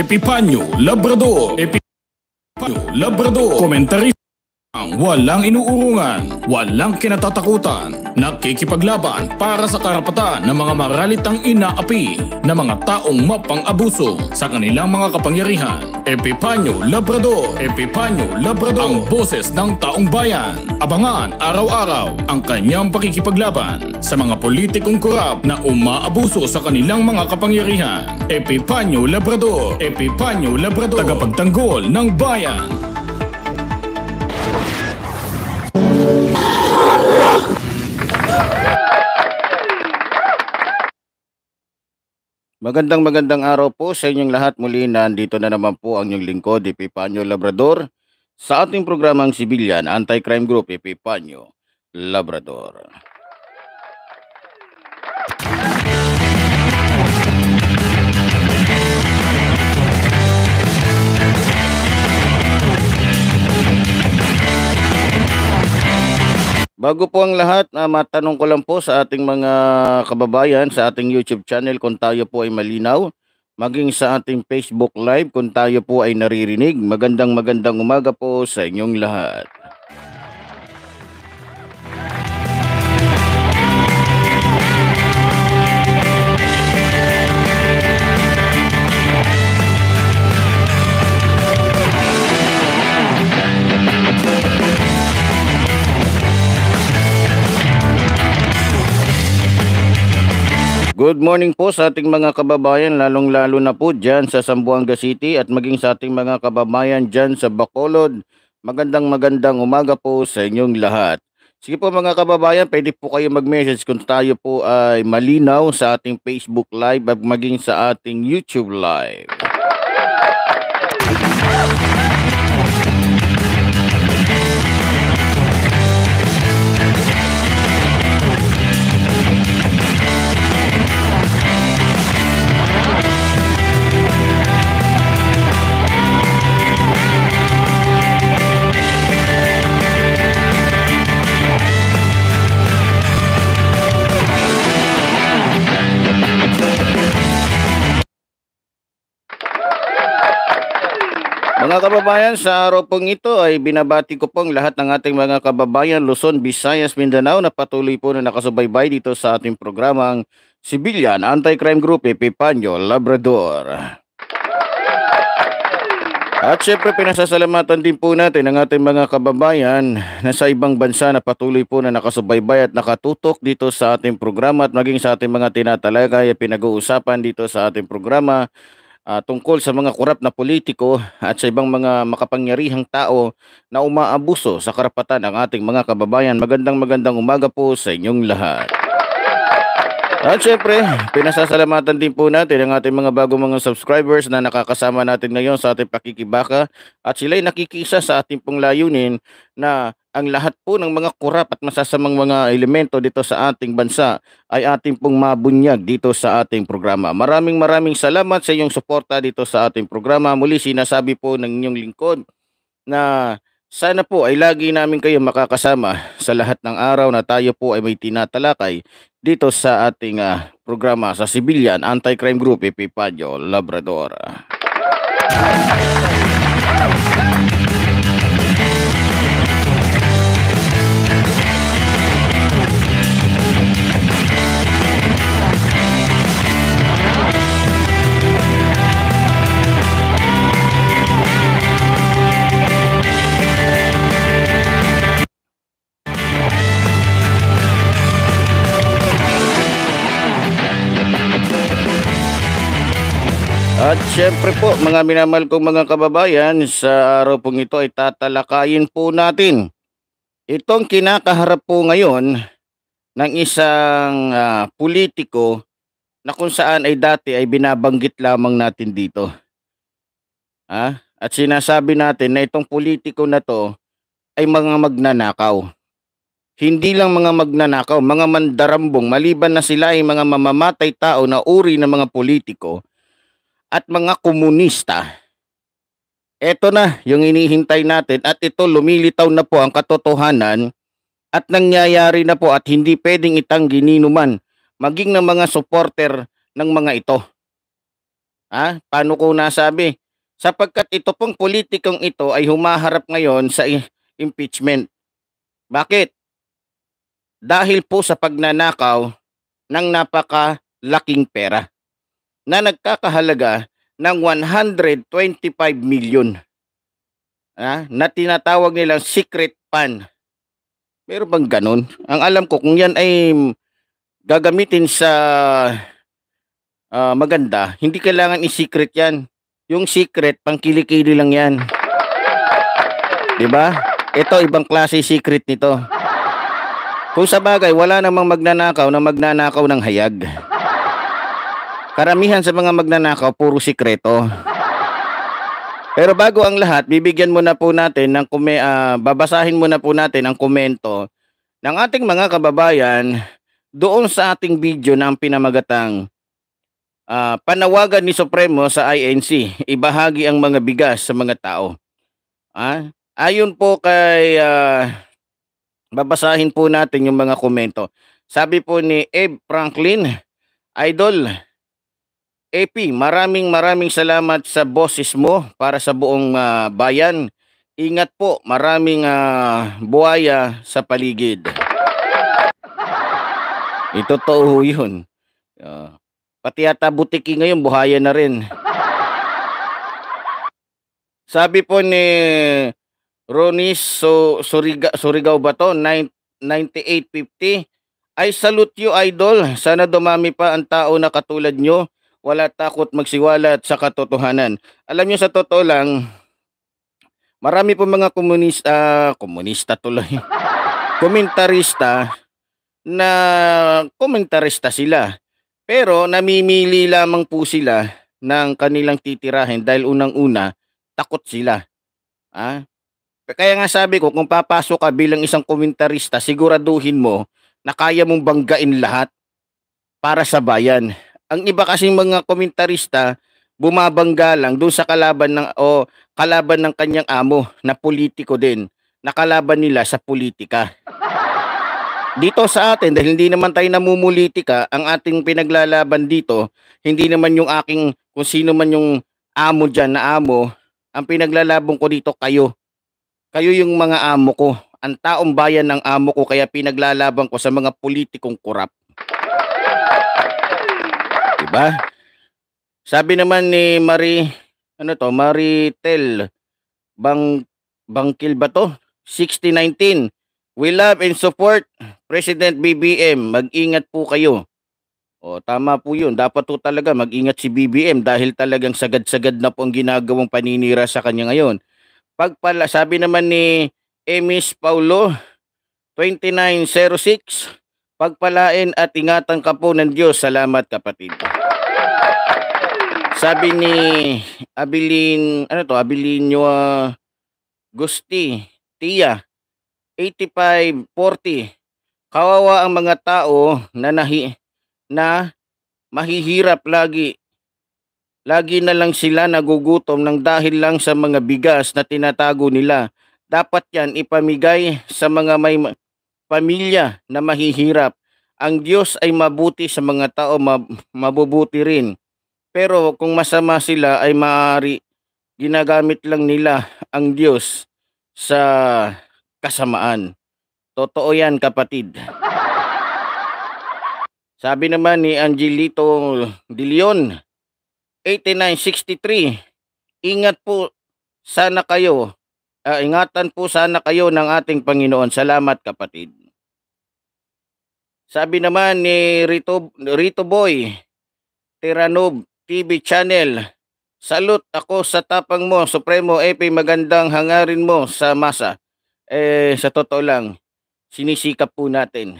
Epipaño, Labrador. Epipaño, Labrador. Comentarista. Walang inuurungan, walang kinatatakutan, nakikipaglaban para sa karapatan ng mga maralitang inaapi ng mga taong mapang-abuso sa kanilang mga kapangyarihan. Epipanyo Labrador, Epipanyo Labrador, ang boses ng taong bayan. Abangan araw-araw ang kanyang pakikipaglaban sa mga politikong kurap na umaabuso sa kanilang mga kapangyarihan. Epipanyo Labrador, Epipanyo Labrador, tagapagtanggol ng bayan. Magandang magandang araw po sa inyong lahat. Muli nandito na naman po ang inyong lingkod, Epipanyo Labrador, sa ating programang Sibilyan Anti-Crime Group, Epipanyo Labrador. Bago po ang lahat, uh, matanong ko lang po sa ating mga kababayan sa ating YouTube channel kung tayo po ay malinaw, maging sa ating Facebook Live kung tayo po ay naririnig. Magandang magandang umaga po sa inyong lahat. Good morning po sa ating mga kababayan, lalong-lalo na po dyan sa Sambuanga City at maging sa ating mga kababayan dyan sa Bacolod. Magandang magandang umaga po sa inyong lahat. Sige po mga kababayan, pwede po kayo mag-message kung tayo po ay malinaw sa ating Facebook Live at maging sa ating YouTube Live. Mga kababayan, sa araw pong ito ay binabati ko pong lahat ng ating mga kababayan Luzon, Visayas, Mindanao na patuloy po na nakasubaybay dito sa ating programang Civilian Anti-Crime Group Epipanyo Labrador. At syempre pinasasalamatan din po natin ang ating mga kababayan na sa ibang bansa na patuloy po na nakasubaybay at nakatutok dito sa ating programa at maging sa ating mga tinatalagay at pinag-uusapan dito sa ating programa uh, tungkol sa mga korap na politiko at sa ibang mga makapangyarihang tao na umaabuso sa karapatan ng ating mga kababayan. Magandang magandang umaga po sa inyong lahat. At syempre, pinasasalamatan din po natin ang ating mga bagong mga subscribers na nakakasama natin ngayon sa ating pakikibaka at sila'y nakikisa sa ating pong layunin na ang lahat po ng mga kurap at masasamang mga elemento dito sa ating bansa ay ating pong mabunyag dito sa ating programa. Maraming maraming salamat sa iyong suporta dito sa ating programa. Muli sinasabi po ng inyong lingkod na sana po ay lagi namin kayo makakasama sa lahat ng araw na tayo po ay may tinatalakay dito sa ating uh, programa sa Civilian Anti-Crime Group, Epipadio, Labrador. At syempre po mga minamahal kong mga kababayan, sa araw pong ito ay tatalakayin po natin itong kinakaharap po ngayon ng isang uh, politiko na kung saan ay dati ay binabanggit lamang natin dito. Ha? At sinasabi natin na itong politiko na to ay mga magnanakaw. Hindi lang mga magnanakaw, mga mandarambong, maliban na sila ay mga mamamatay tao na uri ng mga politiko at mga komunista. Ito na yung inihintay natin at ito lumilitaw na po ang katotohanan at nangyayari na po at hindi pwedeng itanggi ni numan maging ng mga supporter ng mga ito. Ha? Paano ko nasabi? Sapagkat ito pong politikong ito ay humaharap ngayon sa impeachment. Bakit? Dahil po sa pagnanakaw ng napakalaking pera na nagkakahalaga ng 125 million ah, na tinatawag nilang secret fund. Meron bang ganun? Ang alam ko kung yan ay gagamitin sa uh, maganda, hindi kailangan i-secret yan. Yung secret, pangkilikili lang yan. 'Di ba? Ito ibang klase secret nito. Kung sa bagay, wala namang magnanakaw na magnanakaw ng hayag. Karamihan sa mga magnanakaw, puro sikreto. Pero bago ang lahat, bibigyan muna po natin ng kume, uh, babasahin muna po natin ang komento ng ating mga kababayan doon sa ating video ng pinamagatang uh, panawagan ni Supremo sa INC, ibahagi ang mga bigas sa mga tao. Ah, ayon po kay uh, babasahin po natin yung mga komento. Sabi po ni Eb Franklin, Idol, AP, maraming maraming salamat sa bosses mo para sa buong uh, bayan. Ingat po, maraming uh, buhaya sa paligid. Ito totoo yun. Uh, pati ata butiki ngayon, buhaya na rin. Sabi po ni Ronis so, Suriga, Surigao ba to? 9, 9850. I salute you, idol. Sana dumami pa ang tao na katulad nyo wala takot magsiwalat sa katotohanan. Alam niyo sa totoo lang, marami po mga komunista, komunista tuloy, komentarista na komentarista sila. Pero namimili lamang po sila ng kanilang titirahin dahil unang-una, takot sila. Ah? Kaya nga sabi ko, kung papasok ka bilang isang komentarista, siguraduhin mo na kaya mong banggain lahat para sa bayan. Ang iba kasing mga komentarista, bumabangga lang doon sa kalaban ng o kalaban ng kanyang amo na politiko din nakalaban nila sa politika dito sa atin dahil hindi naman tayo namumulitika ang ating pinaglalaban dito hindi naman yung aking kung sino man yung amo diyan na amo ang pinaglalabong ko dito kayo kayo yung mga amo ko ang taong bayan ng amo ko kaya pinaglalaban ko sa mga politikong korap ba? Sabi naman ni Marie, ano to, Marie Tel, Bang, Bangkil ba to? 6019, we love and support President BBM, mag-ingat po kayo. O, tama po yun, dapat po talaga mag-ingat si BBM dahil talagang sagad-sagad na po ang ginagawang paninira sa kanya ngayon. Pagpala, sabi naman ni Emis Paulo, 2906, Pagpalain at ingatan ka po ng Diyos. Salamat kapatid. Sabi ni Abilin, ano to, Abilinyo uh, Gusti, Tia, 8540. Kawawa ang mga tao na nahi, na mahihirap lagi. Lagi na lang sila nagugutom ng dahil lang sa mga bigas na tinatago nila. Dapat yan ipamigay sa mga may pamilya na mahihirap ang Diyos ay mabuti sa mga tao, mabubuti rin. Pero kung masama sila ay maaari ginagamit lang nila ang Diyos sa kasamaan. Totoo yan kapatid. Sabi naman ni Angelito De Leon, 8963, ingat po sana kayo, uh, ingatan po sana kayo ng ating Panginoon. Salamat kapatid. Sabi naman ni Rito, Rito Boy, Tiranob TV Channel, Salute ako sa tapang mo, Supremo EP, magandang hangarin mo sa masa. Eh, sa totoo lang, sinisikap po natin.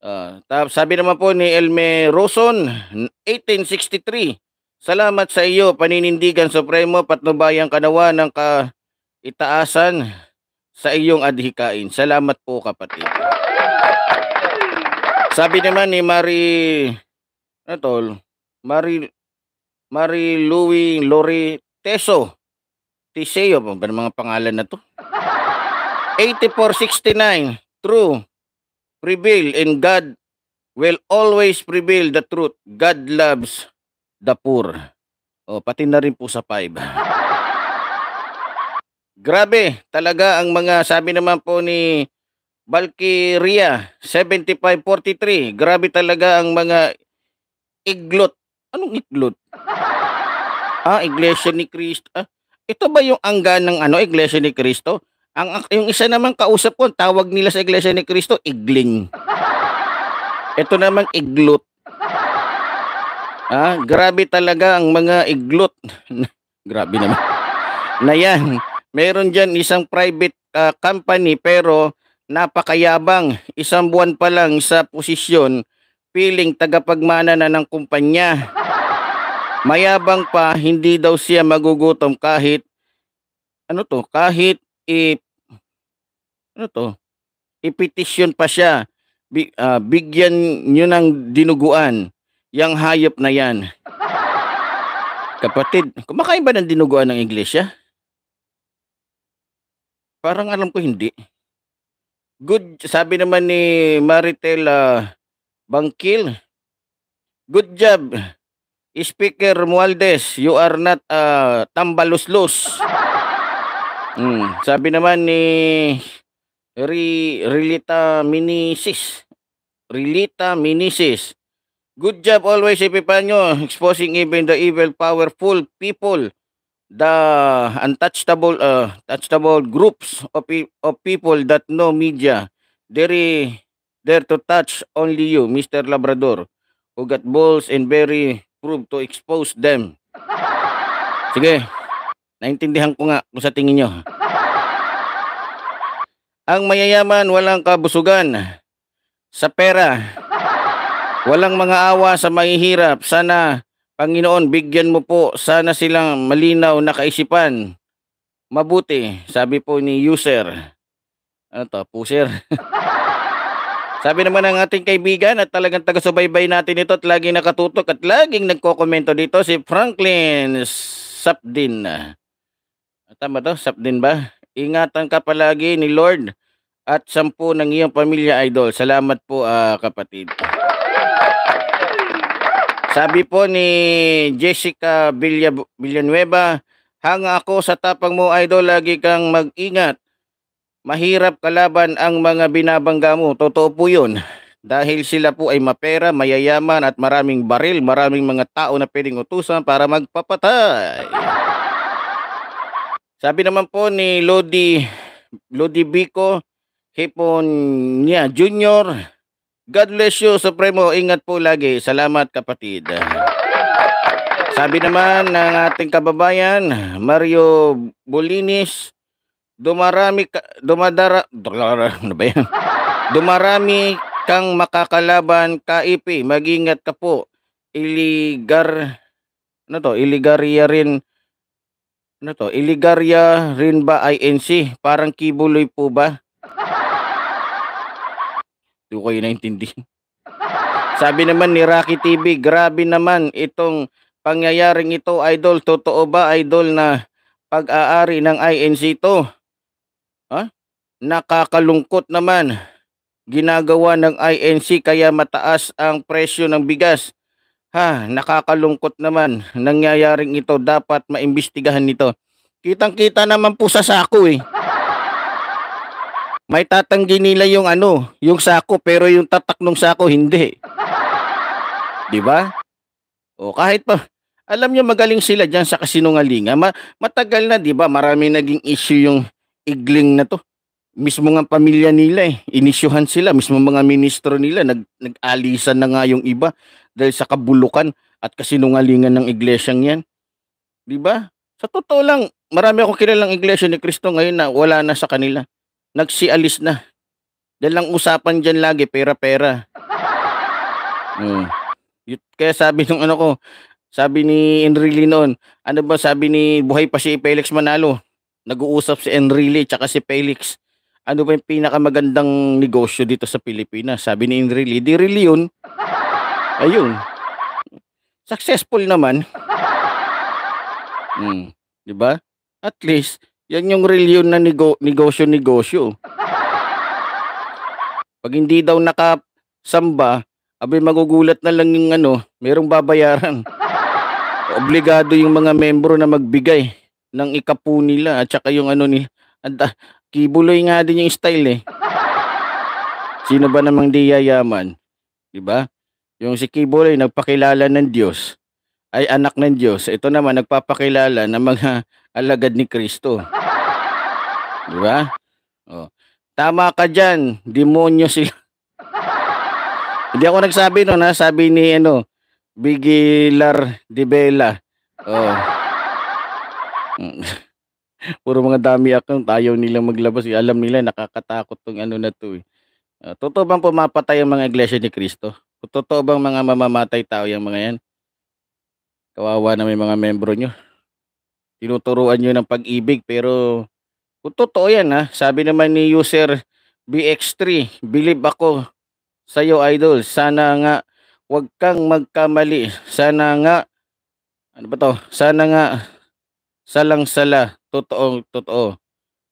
Uh, sabi naman po ni Elme Roson, 1863, Salamat sa iyo, paninindigan Supremo, patnubayang kanawa ng kaitaasan sa iyong adhikain. Salamat po kapatid. Sabi naman ni Marie Natol, ano Mari Mari Louis Lori Teso. Tiseo ba mga pangalan na to? 8469 True prevail and God will always prevail the truth. God loves the poor. O oh, pati na rin po sa 5. Grabe, talaga ang mga sabi naman po ni Valkyria 7543. Grabe talaga ang mga iglot. Anong iglot? ah, Iglesia ni Cristo. Ah, ito ba yung angga ng ano, Iglesia ni Cristo? Ang yung isa naman kausap ko, tawag nila sa Iglesia ni Cristo, igling. Ito naman iglot. Ah, grabe talaga ang mga iglot. grabe naman. Na yan. Meron dyan isang private uh, company pero napakayabang. Isang buwan pa lang sa posisyon, feeling tagapagmana na ng kumpanya. Mayabang pa, hindi daw siya magugutom kahit ano to, kahit i ano to, ipetisyon pa siya. Big, uh, ah, bigyan niyo ng dinuguan yang hayop na yan. Kapatid, kumakain ba ng dinuguan ng iglesia? Parang alam ko hindi. Good, sabi naman ni Maritel uh, Bangkil, good job. Speaker Mualdez, you are not a uh, tambaluslus. mm, sabi naman ni Ri, Rilita Minisis. Rilita Minisis. Good job always, Epipanyo, exposing even the evil powerful people the untouchable uh, touchable groups of, pe of people that know media dare dare to touch only you Mr. Labrador who got balls and very prove to expose them sige naintindihan ko nga kung sa tingin nyo ang mayayaman walang kabusugan sa pera walang mga awa sa mahihirap sana Panginoon, bigyan mo po sana silang malinaw na kaisipan. Mabuti, sabi po ni user. Ano to, pusher? sabi naman ng ating kaibigan at talagang taga-subaybay natin ito at laging nakatutok at laging nagko-komento dito si Franklin Sapdin. Tama to, Sapdin ba? Ingatan ka palagi ni Lord at sampu ng iyong pamilya, Idol. Salamat po, uh, kapatid. Sabi po ni Jessica Villa Villanueva, hanga ako sa tapang mo idol, lagi kang mag-ingat. Mahirap kalaban ang mga binabangga mo. Totoo po 'yun. Dahil sila po ay mapera, mayayaman at maraming baril, maraming mga tao na pwedeng utusan para magpapatay. Sabi naman po ni Lodi Lodi Bico, Hipon niya Junior, God bless you, Supremo. Ingat po lagi. Salamat, kapatid. Sabi naman ng ating kababayan, Mario Bolinis, dumarami ka, dumadara, dumadara, ano ba yan? Dumarami kang makakalaban Mag-ingat ka po. Iligar, ano to? iligarya rin, ano to? iligarya rin ba INC? Parang kibuloy po ba? Hindi ko kayo naintindihan. Sabi naman ni Rocky TV, grabe naman itong pangyayaring ito, idol. Totoo ba, idol, na pag-aari ng INC to? Ha? Huh? Nakakalungkot naman. Ginagawa ng INC kaya mataas ang presyo ng bigas. Ha, nakakalungkot naman. Nangyayaring ito, dapat maimbestigahan nito. Kitang-kita naman po sa sako eh may tatanggi nila yung ano, yung sako pero yung tatak ng sako hindi. 'Di ba? O kahit pa alam niyo magaling sila diyan sa kasinungalingan. Ma- matagal na 'di ba? Marami naging issue yung igling na 'to. Mismo nga pamilya nila eh, inisyuhan sila, mismo mga ministro nila nag nag-alisan na nga yung iba dahil sa kabulukan at kasinungalingan ng iglesyang 'yan. 'Di ba? Sa totoo lang, marami akong kilalang iglesia ni Kristo ngayon na wala na sa kanila nagsialis na. Dahil lang usapan dyan lagi, pera-pera. Hmm. Kaya sabi nung ano ko, sabi ni Enrile noon, ano ba sabi ni buhay pa si Felix Manalo? Nag-uusap si Enrile tsaka si Felix. Ano ba yung pinakamagandang negosyo dito sa Pilipinas? Sabi ni Enrile, di really yun. Ayun. Successful naman. Hmm. ba? Diba? At least, yan yung real na nego- negosyo-negosyo. Pag hindi daw nakasamba, abi magugulat na lang yung ano, merong babayaran. Obligado yung mga membro na magbigay ng ikapu nila at saka yung ano ni Anda, ah, kibuloy nga din yung style eh. Sino ba namang di yayaman? 'Di ba? Yung si Kibuloy nagpakilala ng Diyos ay anak ng Diyos. Ito naman nagpapakilala ng mga alagad ni Kristo. Di ba? Oh. Tama ka diyan, demonyo si. Hindi ako nagsabi no, nasabi ni ano, Bigilar de Bella. Oh. Puro mga dami account, ayaw nila maglabas. Alam nila, nakakatakot tong ano na to eh. Uh, totoo bang pumapatay ang mga iglesia ni Kristo? Totoo bang mga mamamatay tao yung mga yan? Kawawa na may mga membro nyo. Tinuturuan nyo ng pag-ibig pero kung totoo yan ha, sabi naman ni user BX3, believe ako sa iyo idol. Sana nga wag kang magkamali. Sana nga ano ba to? Sana nga salang sala, totoong totoo.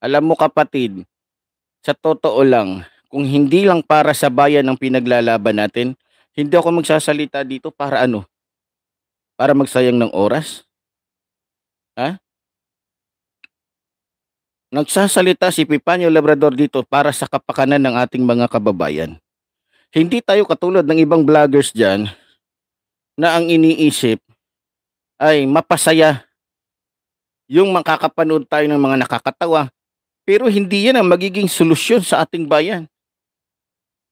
Alam mo kapatid, sa totoo lang, kung hindi lang para sa bayan ang pinaglalaban natin, hindi ako magsasalita dito para ano? Para magsayang ng oras? Ha? Nagsasalita si Pipanyo Labrador dito para sa kapakanan ng ating mga kababayan. Hindi tayo katulad ng ibang vloggers dyan na ang iniisip ay mapasaya yung makakapanood tayo ng mga nakakatawa pero hindi yan ang magiging solusyon sa ating bayan.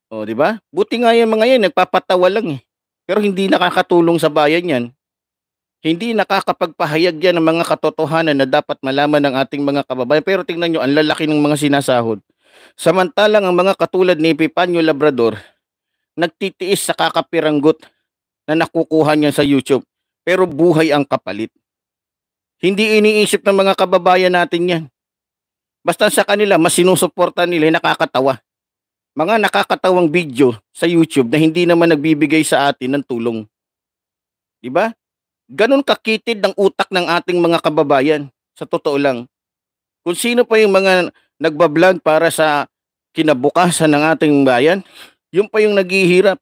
O, di ba? Buti nga yung mga yan, nagpapatawa lang eh. Pero hindi nakakatulong sa bayan yan. Hindi nakakapagpahayag yan ng mga katotohanan na dapat malaman ng ating mga kababayan. Pero tingnan nyo, ang lalaki ng mga sinasahod. Samantalang ang mga katulad ni Pipanyo Labrador, nagtitiis sa kakapiranggot na nakukuha niya sa YouTube. Pero buhay ang kapalit. Hindi iniisip ng mga kababayan natin yan. Basta sa kanila, mas sinusuporta nila yung nakakatawa. Mga nakakatawang video sa YouTube na hindi naman nagbibigay sa atin ng tulong. Diba? ganun kakitid ng utak ng ating mga kababayan sa totoo lang. Kung sino pa yung mga nagbablog para sa kinabukasan ng ating bayan, yung pa yung naghihirap.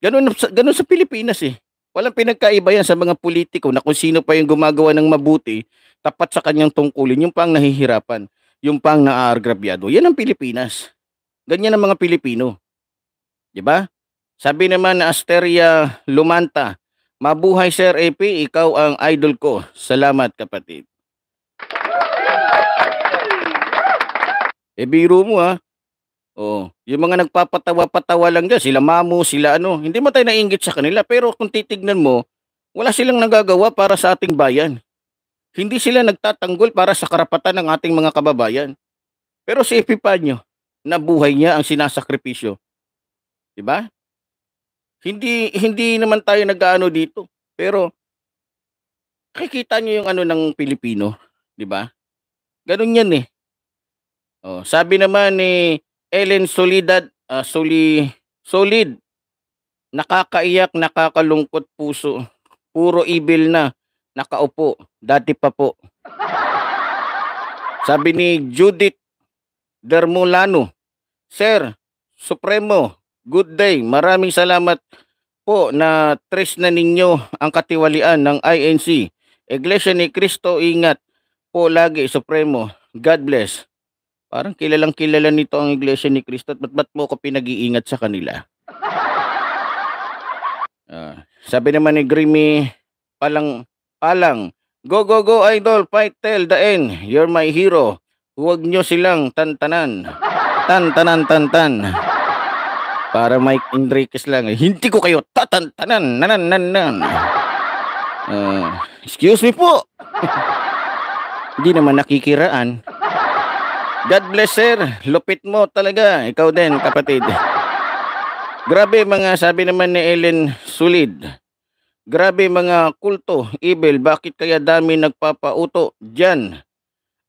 Ganun, ganun sa Pilipinas eh. Walang pinagkaiba yan sa mga politiko na kung sino pa yung gumagawa ng mabuti, tapat sa kanyang tungkulin, yung pang nahihirapan, yung pang naaagrabyado. Yan ang Pilipinas. Ganyan ang mga Pilipino. 'Di ba? Sabi naman na Asteria Lumanta, Mabuhay Sir AP, ikaw ang idol ko. Salamat kapatid. E biro mo ha. Oh, yung mga nagpapatawa-patawa lang diyan, sila mamu, sila ano, hindi mo tayo nainggit sa kanila pero kung titignan mo, wala silang nagagawa para sa ating bayan. Hindi sila nagtatanggol para sa karapatan ng ating mga kababayan. Pero si Epipanyo, nabuhay niya ang sinasakripisyo. 'Di ba? Hindi hindi naman tayo nag-aano dito. Pero kikita niyo yung ano ng Pilipino, 'di ba? Ganun 'yan eh. Oh, sabi naman ni Ellen Solidad, uh, Soli Solid. Nakakaiyak, nakakalungkot puso. Puro evil na. Nakaupo. Dati pa po. Sabi ni Judith Dermulano, Sir, Supremo, Good day. Maraming salamat po na tres na ninyo ang katiwalian ng INC. Iglesia ni Cristo, ingat po lagi, Supremo. God bless. Parang kilalang kilala nito ang Iglesia ni Cristo at ba't, mo ko pinag-iingat sa kanila? uh, sabi naman ni Grimmy, palang, palang, go, go, go, idol, fight till the end. You're my hero. Huwag nyo silang tantanan. Tantanan, tantan. -tan. Para Mike Enriquez lang. Hindi ko kayo tatantanan. Nanananan. Uh, ah, excuse me po. Hindi naman nakikiraan. God bless sir. Lupit mo talaga. Ikaw din kapatid. Grabe mga sabi naman ni Ellen Sulid. Grabe mga kulto, evil. Bakit kaya dami nagpapauto diyan?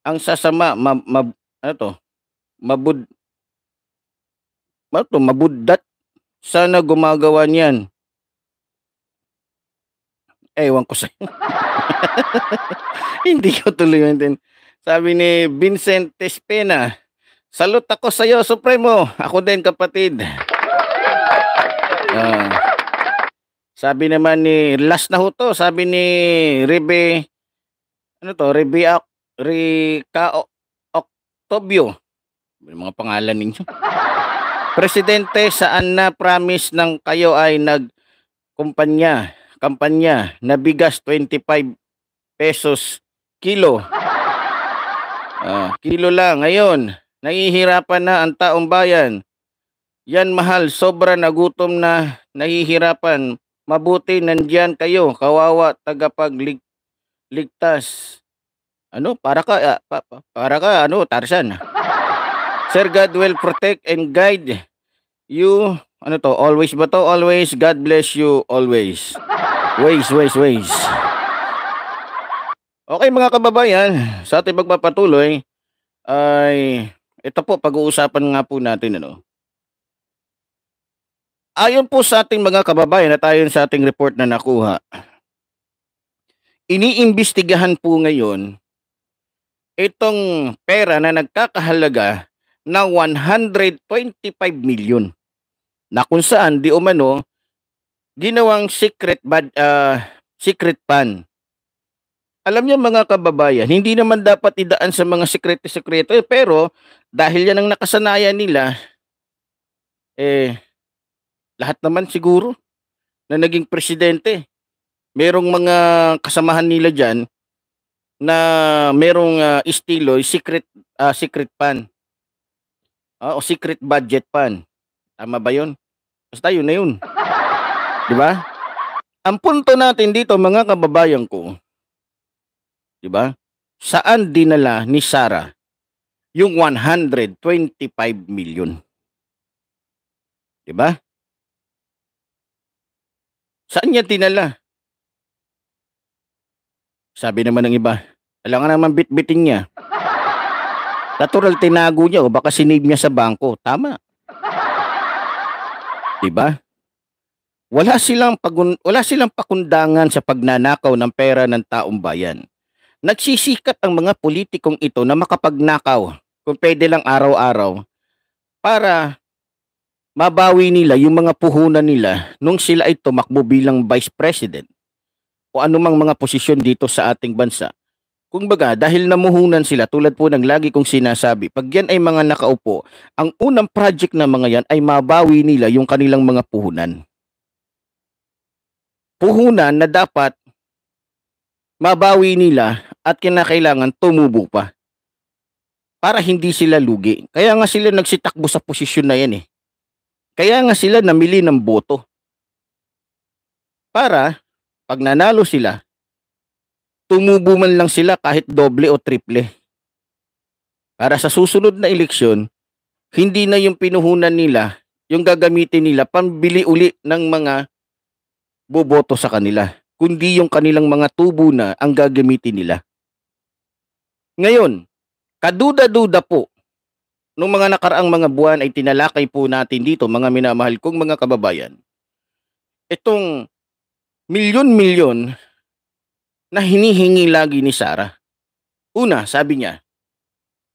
Ang sasama, ma, ma, ano to? Mabud, ano mabuddat. Sana gumagawa niyan. Ewan ko sa Hindi ko tuloy maintain. Sabi ni Vincent Espena, Salute ako sa iyo, Supremo. Ako din, kapatid. Uh, sabi naman ni, last na huto, sabi ni Rebe, ano to, Rebe Rika Octobio. Mga pangalan ninyo. Presidente, saan na promise ng kayo ay nagkumpanya, kampanya na bigas 25 pesos kilo. Uh, kilo lang ngayon. Nahihirapan na ang taong bayan. Yan mahal, sobra nagutom na nahihirapan. Mabuti nandiyan kayo, kawawa tagapagligtas. Ano, para ka, uh, pa, para ka, ano, Tarzan. Sir God will protect and guide you. Ano to? Always ba to? Always. God bless you always. Ways, ways, ways. Okay mga kababayan, sa ating magpapatuloy ay ito po pag-uusapan nga po natin ano. Ayon po sa ating mga kababayan at ayon sa ating report na nakuha, iniimbestigahan po ngayon itong pera na nagkakahalaga na 125 million na kung saan di umano ginawang secret bad uh, secret fund. Alam niyo mga kababayan, hindi naman dapat idaan sa mga sekreto-sekreto eh, pero dahil yan ang nakasanayan nila eh lahat naman siguro na naging presidente. Merong mga kasamahan nila diyan na merong uh, estilo, secret uh, secret fund. Oh, o secret budget pan. Tama ba 'yon? Basta 'yun na 'yun. 'Di ba? Ang punto natin dito mga kababayan ko, 'di ba? Saan dinala ni Sara yung 125 million? 'Di ba? Saan niya dinala? Sabi naman ng iba, alam nga naman bitbitin niya. Natural tinago niya o oh, baka sinave niya sa bangko. Tama. 'Di ba? Wala silang pagun wala silang pakundangan sa pagnanakaw ng pera ng taong bayan. Nagsisikat ang mga politikong ito na makapagnakaw kung pwede lang araw-araw para mabawi nila yung mga puhunan nila nung sila ay tumakbo bilang vice president o anumang mga posisyon dito sa ating bansa. Kung baga, dahil namuhunan sila, tulad po ng lagi kong sinasabi, pag yan ay mga nakaupo, ang unang project na mga yan ay mabawi nila yung kanilang mga puhunan. Puhunan na dapat mabawi nila at kinakailangan tumubo pa para hindi sila lugi. Kaya nga sila nagsitakbo sa posisyon na yan eh. Kaya nga sila namili ng boto. Para pag nanalo sila, tumubo man lang sila kahit doble o triple. Para sa susunod na eleksyon, hindi na yung pinuhunan nila, yung gagamitin nila pambili uli ng mga boboto sa kanila, kundi yung kanilang mga tubo na ang gagamitin nila. Ngayon, kaduda-duda po, nung mga nakaraang mga buwan ay tinalakay po natin dito, mga minamahal kong mga kababayan, itong milyon-milyon na hinihingi lagi ni Sarah. Una, sabi niya,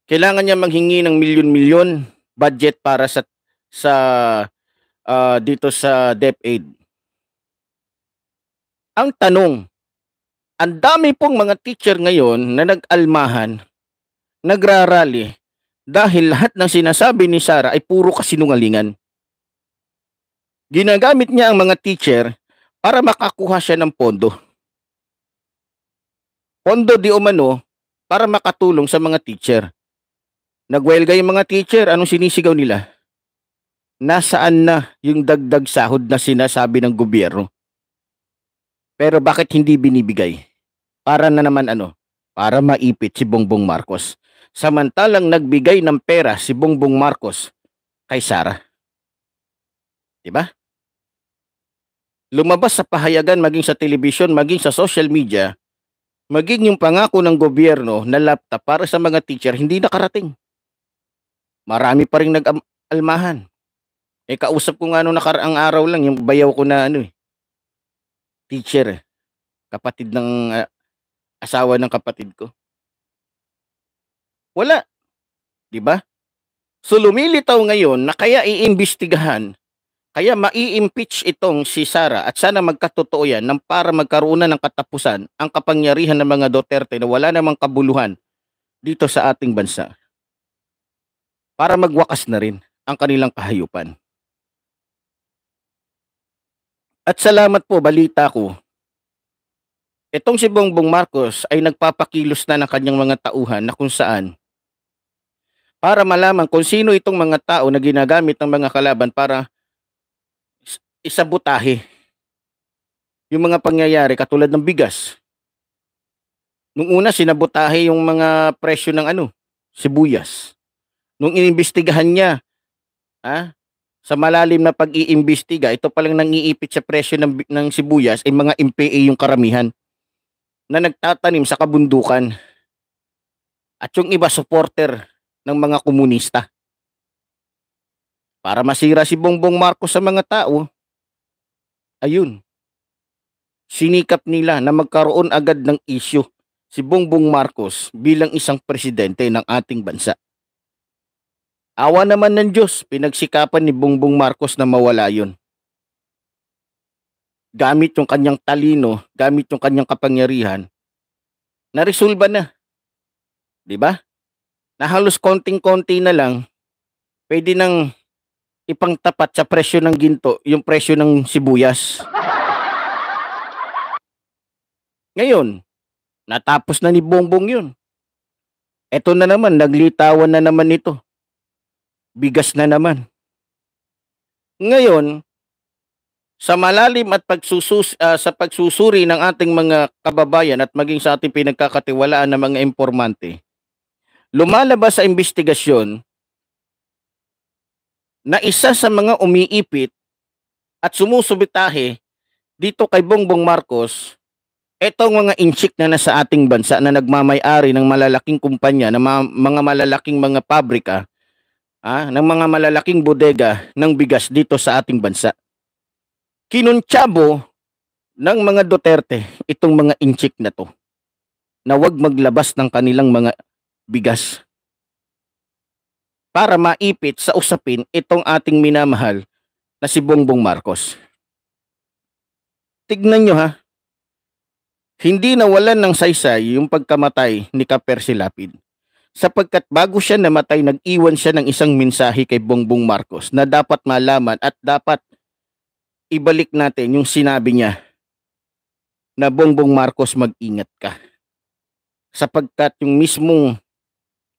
kailangan niya manghingi ng milyon-milyon budget para sa sa uh, dito sa DepEd. Ang tanong, ang dami pong mga teacher ngayon na nag-almahan, nagrarally dahil lahat ng sinasabi ni Sarah ay puro kasinungalingan. Ginagamit niya ang mga teacher para makakuha siya ng pondo pondo di umano para makatulong sa mga teacher. Nagwelga yung mga teacher, anong sinisigaw nila? Nasaan na yung dagdag sahod na sinasabi ng gobyerno? Pero bakit hindi binibigay? Para na naman ano? Para maipit si Bongbong Marcos. Samantalang nagbigay ng pera si Bongbong Marcos kay Sara. Diba? Lumabas sa pahayagan maging sa television, maging sa social media, maging yung pangako ng gobyerno na laptop para sa mga teacher hindi nakarating. Marami pa rin nag-almahan. Eh kausap ko nga nung nakaraang araw lang yung bayaw ko na ano eh. Teacher eh. Kapatid ng uh, asawa ng kapatid ko. Wala. 'Di ba? So lumilitaw ngayon na kaya iimbestigahan kaya mai-impeach itong si Sara at sana magkatotoo yan ng para magkaroon na ng katapusan ang kapangyarihan ng mga Duterte na wala namang kabuluhan dito sa ating bansa. Para magwakas na rin ang kanilang kahayupan. At salamat po, balita ko. Itong si Bongbong Marcos ay nagpapakilos na ng kanyang mga tauhan na kung saan para malaman kung sino itong mga tao na ginagamit ng mga kalaban para isabutahe yung mga pangyayari katulad ng bigas. Nung una, sinabutahe yung mga presyo ng ano, sibuyas. Nung inimbestigahan niya, ha, sa malalim na pag-iimbestiga, ito pa palang nangiipit sa presyo ng, ng sibuyas ay mga MPA yung karamihan na nagtatanim sa kabundukan at yung iba supporter ng mga komunista. Para masira si Bongbong Marcos sa mga tao, Ayun. Sinikap nila na magkaroon agad ng issue si Bongbong Marcos bilang isang presidente ng ating bansa. Awa naman ng Diyos, pinagsikapan ni Bongbong Marcos na mawala yun. Gamit yung kanyang talino, gamit yung kanyang kapangyarihan, naresolba na. 'Di ba? Na halos konting-konti na lang pwede nang ipangtapat sa presyo ng ginto yung presyo ng sibuyas. Ngayon, natapos na ni Bongbong yun. Eto na naman, naglitawan na naman ito. Bigas na naman. Ngayon, sa malalim at pagsusus, uh, sa pagsusuri ng ating mga kababayan at maging sa ating pinagkakatiwalaan ng mga impormante, lumalabas sa investigasyon na isa sa mga umiipit at sumusubitahe dito kay Bongbong Marcos, etong mga inchik na nasa ating bansa na nagmamayari ng malalaking kumpanya, ng mga, malalaking mga pabrika, ah, ng mga malalaking bodega ng bigas dito sa ating bansa. Kinuntsabo ng mga Duterte itong mga inchik na to na wag maglabas ng kanilang mga bigas para maipit sa usapin itong ating minamahal na si Bongbong Marcos. Tignan nyo ha, hindi nawalan ng saysay yung pagkamatay ni Kapersi Lapid sapagkat bago siya namatay nag-iwan siya ng isang mensahe kay Bongbong Marcos na dapat malaman at dapat ibalik natin yung sinabi niya na Bongbong Marcos mag-ingat ka sapagkat yung mismong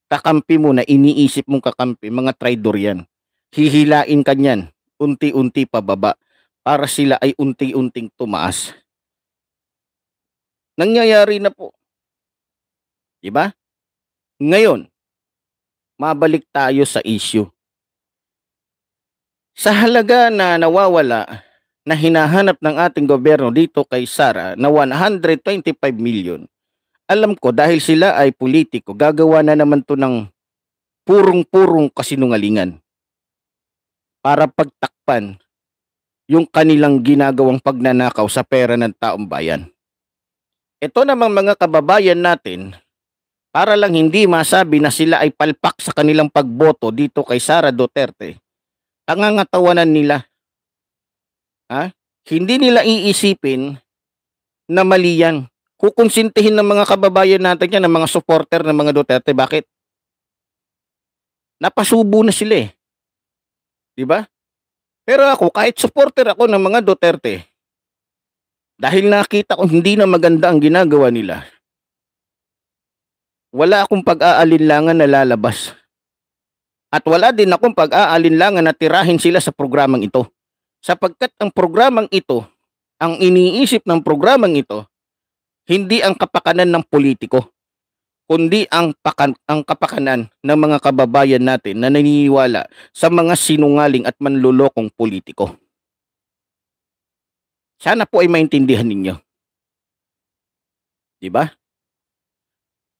kakampi mo na iniisip mong kakampi, mga traidor yan. Hihilain ka niyan, unti-unti pababa, para sila ay unti-unting tumaas. Nangyayari na po. Di ba? Ngayon, mabalik tayo sa issue. Sa halaga na nawawala na hinahanap ng ating gobyerno dito kay Sara na 125 million, alam ko dahil sila ay politiko, gagawa na naman to ng purong-purong kasinungalingan para pagtakpan yung kanilang ginagawang pagnanakaw sa pera ng taong bayan. Ito namang mga kababayan natin, para lang hindi masabi na sila ay palpak sa kanilang pagboto dito kay Sara Duterte, tangangatawanan nila. Ha? Hindi nila iisipin na mali yan kukonsintihin ng mga kababayan natin yan, ng mga supporter ng mga Duterte. Bakit? Napasubo na sila eh. Di ba? Pero ako, kahit supporter ako ng mga Duterte, dahil nakita ko hindi na maganda ang ginagawa nila, wala akong pag-aalinlangan na lalabas. At wala din akong pag-aalinlangan na tirahin sila sa programang ito. Sapagkat ang programang ito, ang iniisip ng programang ito, hindi ang kapakanan ng politiko, kundi ang, pakan, ang kapakanan ng mga kababayan natin na naniniwala sa mga sinungaling at manlulokong politiko. Sana po ay maintindihan ninyo. Di ba?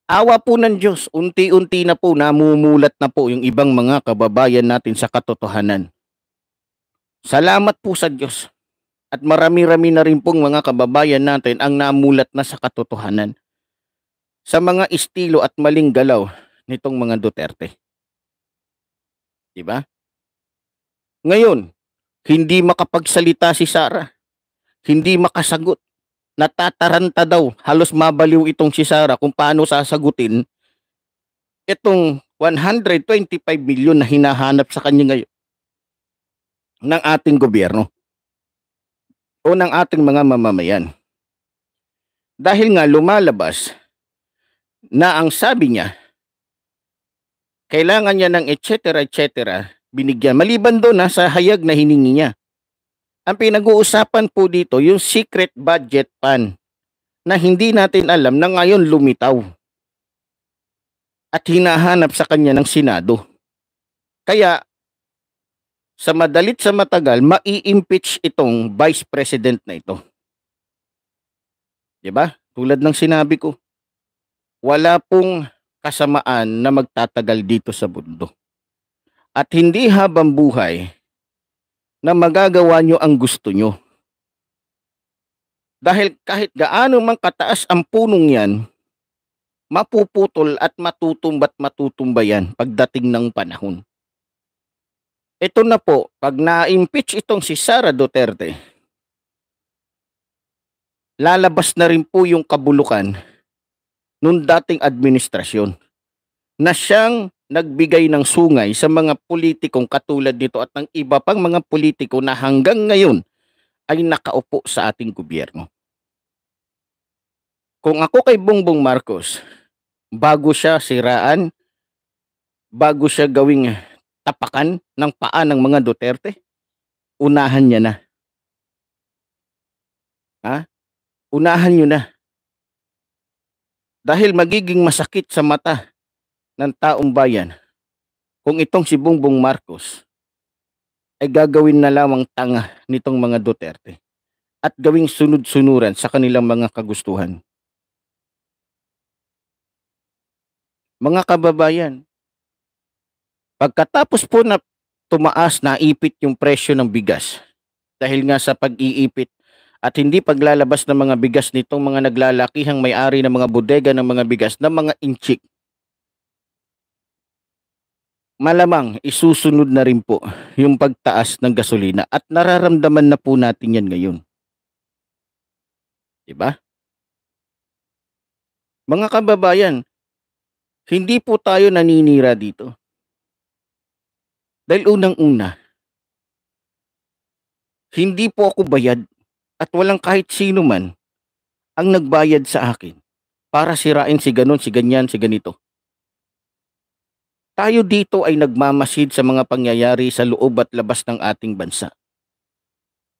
Awa po ng Diyos, unti-unti na po namumulat na po yung ibang mga kababayan natin sa katotohanan. Salamat po sa Diyos. At marami-rami na rin pong mga kababayan natin ang namulat na sa katotohanan sa mga estilo at maling galaw nitong mga Duterte. 'Di ba? Ngayon, hindi makapagsalita si Sara. Hindi makasagot. Natataranta daw, halos mabaliw itong si Sara kung paano sasagutin itong 125 milyon na hinahanap sa kanya ngayon ng ating gobyerno o ng ating mga mamamayan. Dahil nga lumalabas na ang sabi niya, kailangan niya ng etc. etc. binigyan. Maliban doon na sa hayag na hiningi niya. Ang pinag-uusapan po dito yung secret budget fund na hindi natin alam na ngayon lumitaw at hinahanap sa kanya ng Senado. Kaya sa madalit sa matagal, mai-impeach itong vice president na ito. Di ba? Tulad ng sinabi ko, wala pong kasamaan na magtatagal dito sa mundo. At hindi habang buhay na magagawa nyo ang gusto nyo. Dahil kahit gaano mang kataas ang punong yan, mapuputol at matutumba't matutumba yan pagdating ng panahon ito na po, pag na-impeach itong si Sara Duterte, lalabas na rin po yung kabulukan nung dating administrasyon na siyang nagbigay ng sungay sa mga politikong katulad nito at ng iba pang mga politiko na hanggang ngayon ay nakaupo sa ating gobyerno. Kung ako kay Bongbong Marcos, bago siya siraan, bago siya gawing tapakan ng paa ng mga Duterte, unahan niya na. Ha? Unahan niyo na. Dahil magiging masakit sa mata ng taong bayan kung itong si Bongbong Marcos ay gagawin na lamang tanga nitong mga Duterte at gawing sunod-sunuran sa kanilang mga kagustuhan. Mga kababayan, Pagkatapos po na tumaas, naipit yung presyo ng bigas dahil nga sa pag-iipit at hindi paglalabas ng mga bigas nitong mga naglalakihang may-ari ng mga bodega ng mga bigas ng mga inchik. Malamang isusunod na rin po yung pagtaas ng gasolina at nararamdaman na po natin yan ngayon. 'Di ba? Mga kababayan, hindi po tayo naninira dito. Dahil unang-una, hindi po ako bayad at walang kahit sino man ang nagbayad sa akin para sirain si ganun, si ganyan, si ganito. Tayo dito ay nagmamasid sa mga pangyayari sa loob at labas ng ating bansa.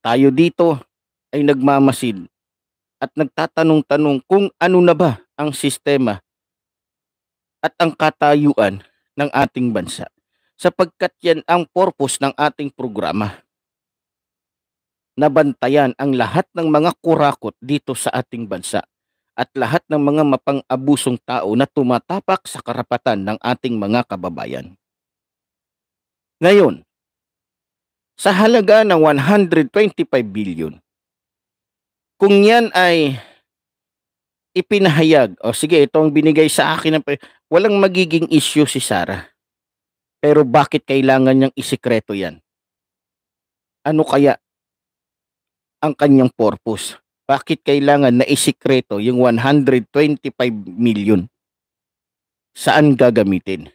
Tayo dito ay nagmamasid at nagtatanong-tanong kung ano na ba ang sistema at ang katayuan ng ating bansa sapagkat yan ang purpose ng ating programa. Nabantayan ang lahat ng mga kurakot dito sa ating bansa at lahat ng mga mapang-abusong tao na tumatapak sa karapatan ng ating mga kababayan. Ngayon, sa halaga ng 125 billion, kung yan ay ipinahayag, o oh, sige, ito ang binigay sa akin, ng, walang magiging issue si Sarah pero bakit kailangan niyang isikreto yan? Ano kaya ang kanyang purpose? Bakit kailangan na isikreto yung 125 million? Saan gagamitin?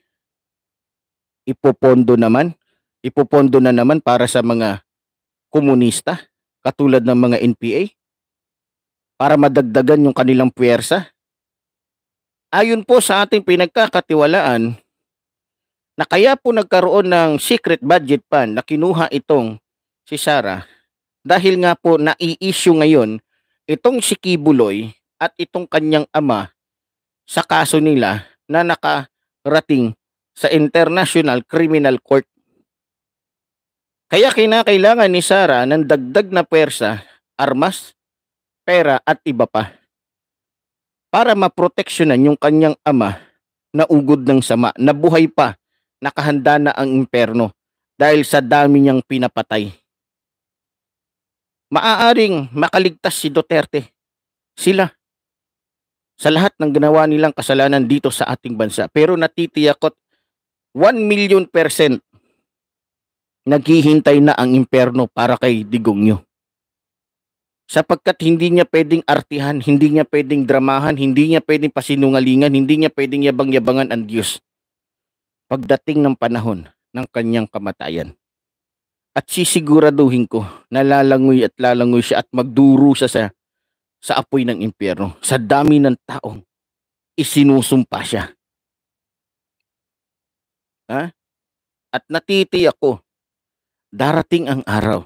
Ipopondo naman? Ipopondo na naman para sa mga komunista katulad ng mga NPA? Para madagdagan yung kanilang puwersa? Ayon po sa ating pinagkakatiwalaan, na kaya po nagkaroon ng secret budget fund na kinuha itong si Sara dahil nga po nai-issue ngayon itong si Kibuloy at itong kanyang ama sa kaso nila na nakarating sa International Criminal Court. Kaya kinakailangan ni Sara ng dagdag na pwersa, armas, pera at iba pa para maproteksyonan yung kanyang ama na ugod ng sama, na buhay pa nakahanda na ang imperno dahil sa dami niyang pinapatay. Maaaring makaligtas si Duterte, sila, sa lahat ng ginawa nilang kasalanan dito sa ating bansa. Pero natitiyakot, 1 million percent naghihintay na ang imperno para kay Digong nyo. Sapagkat hindi niya pwedeng artihan, hindi niya pwedeng dramahan, hindi niya pwedeng pasinungalingan, hindi niya pwedeng yabang-yabangan ang Diyos pagdating ng panahon ng kanyang kamatayan. At sisiguraduhin ko na lalangoy at lalangoy siya at magduro siya sa, sa apoy ng impyerno. Sa dami ng taong isinusumpa siya. Ha? At natitiyak ko, darating ang araw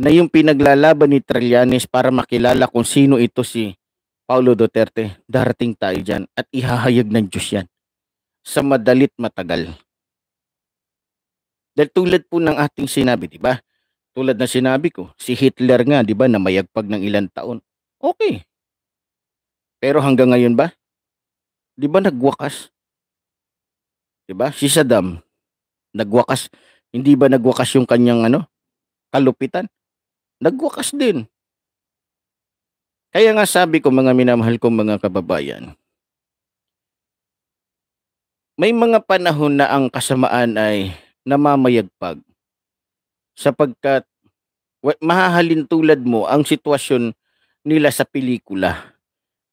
na yung pinaglalaban ni Trillanes para makilala kung sino ito si Paulo Duterte, darating tayo dyan at ihahayag ng Diyos yan sa madalit matagal. Dahil tulad po ng ating sinabi, di ba? Tulad na sinabi ko, si Hitler nga, di ba, na mayagpag ng ilang taon. Okay. Pero hanggang ngayon ba? Di ba nagwakas? Di ba? Si Saddam, nagwakas. Hindi ba nagwakas yung kanyang ano, kalupitan? Nagwakas din. Kaya nga sabi ko mga minamahal kong mga kababayan, may mga panahon na ang kasamaan ay namamayagpag sapagkat mahahalin tulad mo ang sitwasyon nila sa pelikula.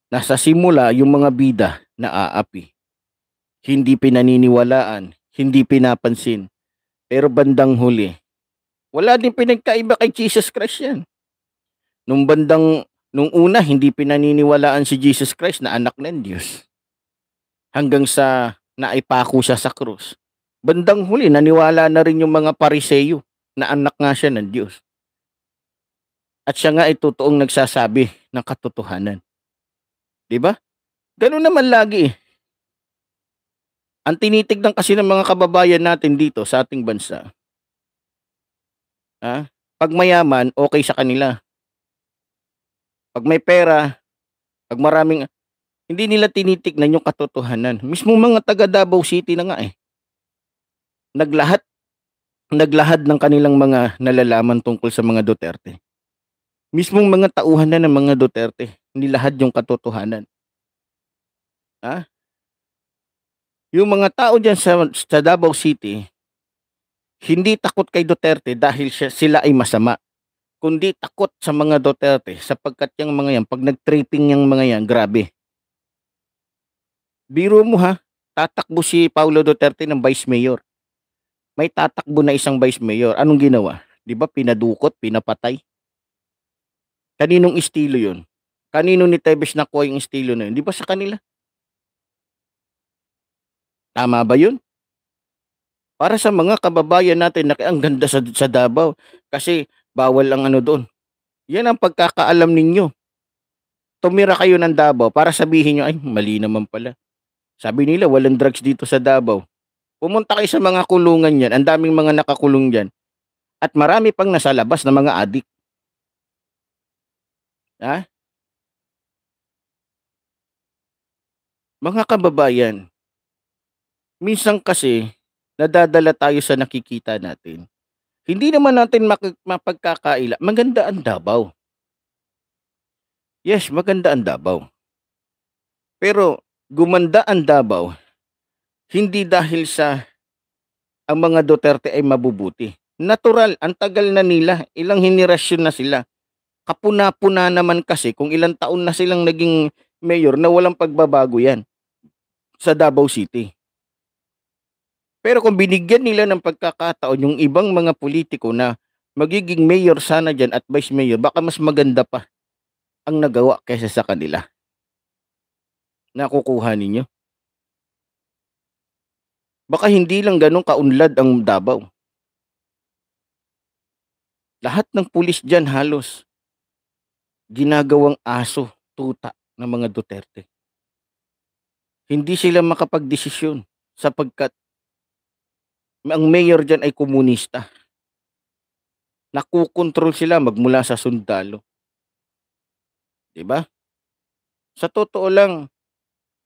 Nasa simula yung mga bida na aapi. Hindi pinaniniwalaan, hindi pinapansin. Pero bandang huli, wala din pinagkaiba kay Jesus Christ yan. Nung bandang, nung una, hindi pinaniniwalaan si Jesus Christ na anak ng Diyos. Hanggang sa na ipako siya sa krus. Bandang huli, naniwala na rin yung mga pariseyo na anak nga siya ng Diyos. At siya nga ay totoong nagsasabi ng katotohanan. Di ba? Ganun naman lagi eh. Ang tinitignan kasi ng mga kababayan natin dito sa ating bansa, ha? Ah, pag mayaman, okay sa kanila. Pag may pera, pag maraming, hindi nila tinitignan yung katotohanan. Mismo mga taga Davao City na nga eh. Naglahat naglahad ng kanilang mga nalalaman tungkol sa mga Duterte. Mismong mga tauhan na ng mga Duterte, nilahad yung katotohanan. Ha? Yung mga tao diyan sa, sa Davao City, hindi takot kay Duterte dahil siya, sila ay masama kundi takot sa mga Duterte sapagkat yung mga yan, pag nag-tripping yung mga yan, grabe. Biro mo ha, tatakbo si Paulo Duterte ng vice mayor. May tatakbo na isang vice mayor. Anong ginawa? 'Di ba pinadukot, pinapatay? Kaninong estilo 'yon? Kanino ni Tevez nakuha yung estilo na 'yon? 'Di ba sa kanila? Tama ba 'yun? Para sa mga kababayan natin na ang ganda sa, sa Davao kasi bawal ang ano doon. Yan ang pagkakaalam ninyo. Tumira kayo ng Davao para sabihin nyo, ay mali naman pala. Sabi nila, walang drugs dito sa Davao. Pumunta kayo sa mga kulungan yan. Ang daming mga nakakulong yan. At marami pang nasa labas na mga adik. Ha? Mga kababayan, minsan kasi nadadala tayo sa nakikita natin. Hindi naman natin mapagkakaila. Maganda ang Davao. Yes, maganda ang Davao. Pero gumanda ang Davao hindi dahil sa ang mga Duterte ay mabubuti. Natural, ang tagal na nila, ilang henerasyon na sila. Kapuna-puna naman kasi kung ilang taon na silang naging mayor na walang pagbabago yan sa Davao City. Pero kung binigyan nila ng pagkakataon yung ibang mga politiko na magiging mayor sana dyan at vice mayor, baka mas maganda pa ang nagawa kaysa sa kanila. Nakukuha ninyo? Baka hindi lang ganun kaunlad ang Davao. Lahat ng pulis dyan halos ginagawang aso, tuta ng mga Duterte. Hindi sila makapagdesisyon sapagkat ang mayor dyan ay komunista. Nakukontrol sila magmula sa sundalo. 'Di ba? Sa totoo lang,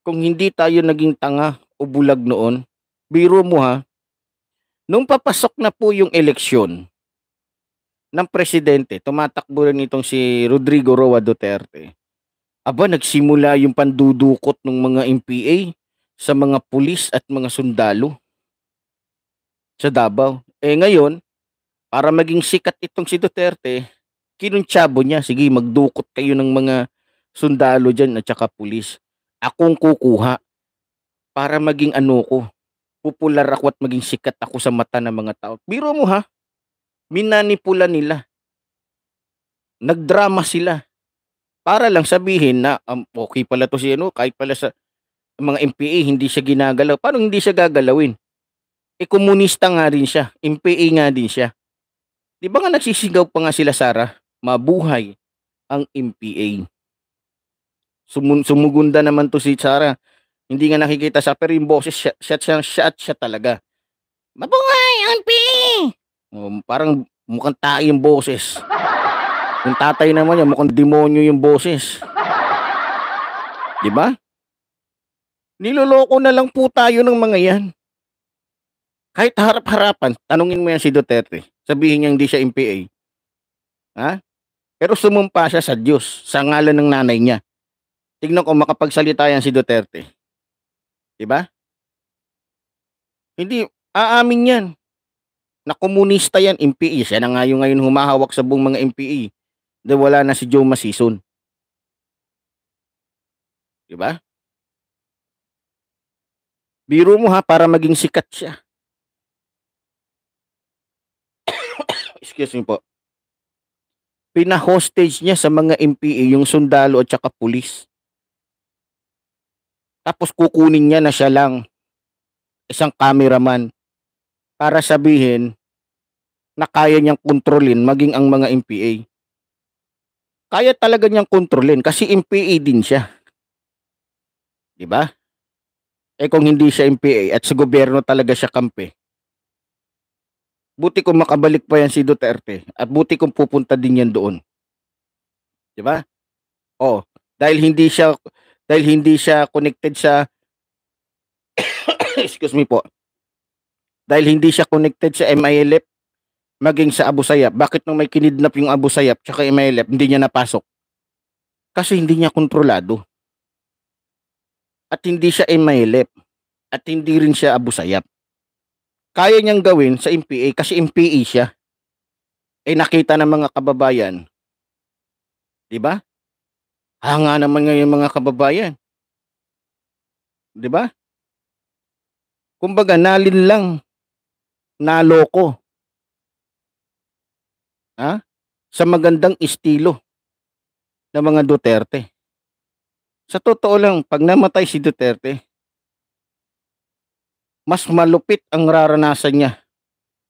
kung hindi tayo naging tanga o bulag noon, biro mo ha, nung papasok na po yung eleksyon ng presidente, tumatakbo rin itong si Rodrigo Roa Duterte. Aba, nagsimula yung pandudukot ng mga MPA sa mga pulis at mga sundalo sa Davao. Eh ngayon, para maging sikat itong si Duterte, kinuntsabo niya, sige magdukot kayo ng mga sundalo dyan at saka pulis akong kukuha para maging ano ko. Popular ako at maging sikat ako sa mata ng mga tao. Biro mo ha, minanipula nila. Nagdrama sila. Para lang sabihin na um, okay pala to si ano, kahit pala sa mga MPA hindi siya ginagalaw. Paano hindi siya gagalawin? E komunista nga rin siya, MPA nga din siya. Di ba nga nagsisigaw pa nga sila Sara, mabuhay ang MPA. Sumun sumugunda naman to si Chara. Hindi nga nakikita siya pero yung boses siya siya siya, siya, talaga. Mabungay, Unpi! Oh, parang mukhang tayo yung boses. Yung tatay naman yan, mukhang demonyo yung boses. Di ba? Niloloko na lang po tayo ng mga yan. Kahit harap-harapan, tanungin mo yan si Duterte. Sabihin niya hindi siya MPA. Ha? Pero sumumpa siya sa Diyos, sa ngalan ng nanay niya. Tignan ko makapagsalita yan si Duterte. 'Di ba? Hindi aamin 'yan na komunista yan, MPE. Siya na nga yung ngayon humahawak sa buong mga MPE. De wala na si Joe Masison. Di ba? Biro mo ha para maging sikat siya. Excuse me po. Pina-hostage niya sa mga MPE yung sundalo at saka pulis. Tapos kukunin niya na siya lang isang cameraman para sabihin na kaya niyang kontrolin maging ang mga MPA. Kaya talaga niyang kontrolin kasi MPA din siya. 'Di ba? Eh kung hindi siya MPA at sa gobyerno talaga siya kampe. Buti kung makabalik pa yan si Duterte at buti kung pupunta din yan doon. 'Di ba? Oh, dahil hindi siya dahil hindi siya connected sa excuse me po dahil hindi siya connected sa MILF maging sa Abu Sayyaf bakit nung may kinidnap yung Abu Sayyaf tsaka MILF hindi niya napasok kasi hindi niya kontrolado at hindi siya MILF at hindi rin siya Abu Sayyaf kaya niyang gawin sa MPA kasi MPA siya eh nakita ng mga kababayan 'di ba Hanga ah, naman ngayon mga kababayan. 'Di ba? Kumbaga nalin lang naloko. Ha? Ah? Sa magandang estilo ng mga Duterte. Sa totoo lang, pag namatay si Duterte, mas malupit ang raranasan niya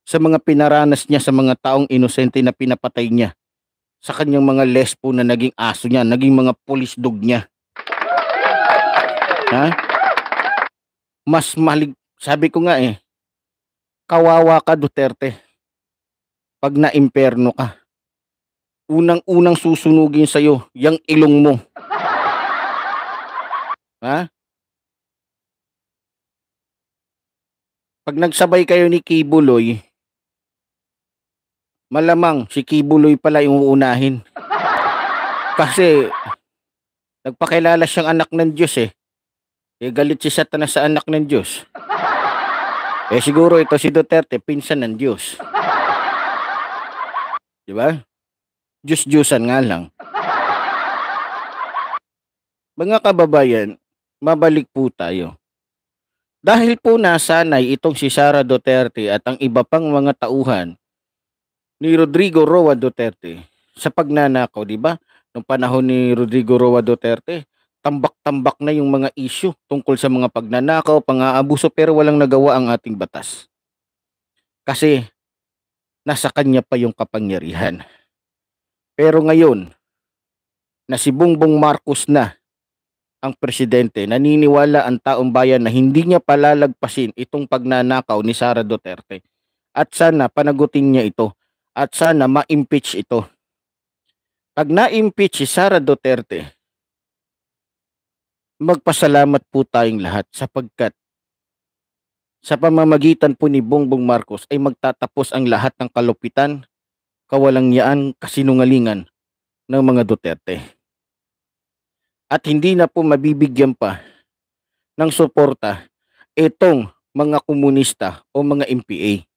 sa mga pinaranas niya sa mga taong inosente na pinapatay niya sa kanyang mga lespo na naging aso niya, naging mga police dog niya. Ha? Mas malig, sabi ko nga eh, kawawa ka Duterte pag na ka. Unang-unang susunugin sa'yo, yung ilong mo. Ha? Pag nagsabay kayo ni Kibuloy, malamang si Kibuloy pala yung uunahin. Kasi nagpakilala siyang anak ng Diyos eh. Eh galit si Satanas sa anak ng Diyos. Eh siguro ito si Duterte, pinsan ng Diyos. Di ba? Diyos-Diyosan nga lang. Mga kababayan, mabalik po tayo. Dahil po nasanay itong si Sara Duterte at ang iba pang mga tauhan ni Rodrigo Roa Duterte sa pagnanakaw, di ba? Nung panahon ni Rodrigo Roa Duterte, tambak-tambak na yung mga isyu tungkol sa mga pagnanakaw, pang-aabuso pero walang nagawa ang ating batas. Kasi nasa kanya pa yung kapangyarihan. Pero ngayon, na si Bongbong Marcos na ang presidente, naniniwala ang taong bayan na hindi niya palalagpasin itong pagnanakaw ni Sara Duterte. At sana panagutin niya ito at sana ma-impeach ito. Pag na-impeach si Sara Duterte, magpasalamat po tayong lahat sapagkat sa pamamagitan po ni Bongbong Marcos ay magtatapos ang lahat ng kalupitan, kawalangyaan, kasinungalingan ng mga Duterte. At hindi na po mabibigyan pa ng suporta itong mga komunista o mga MPA.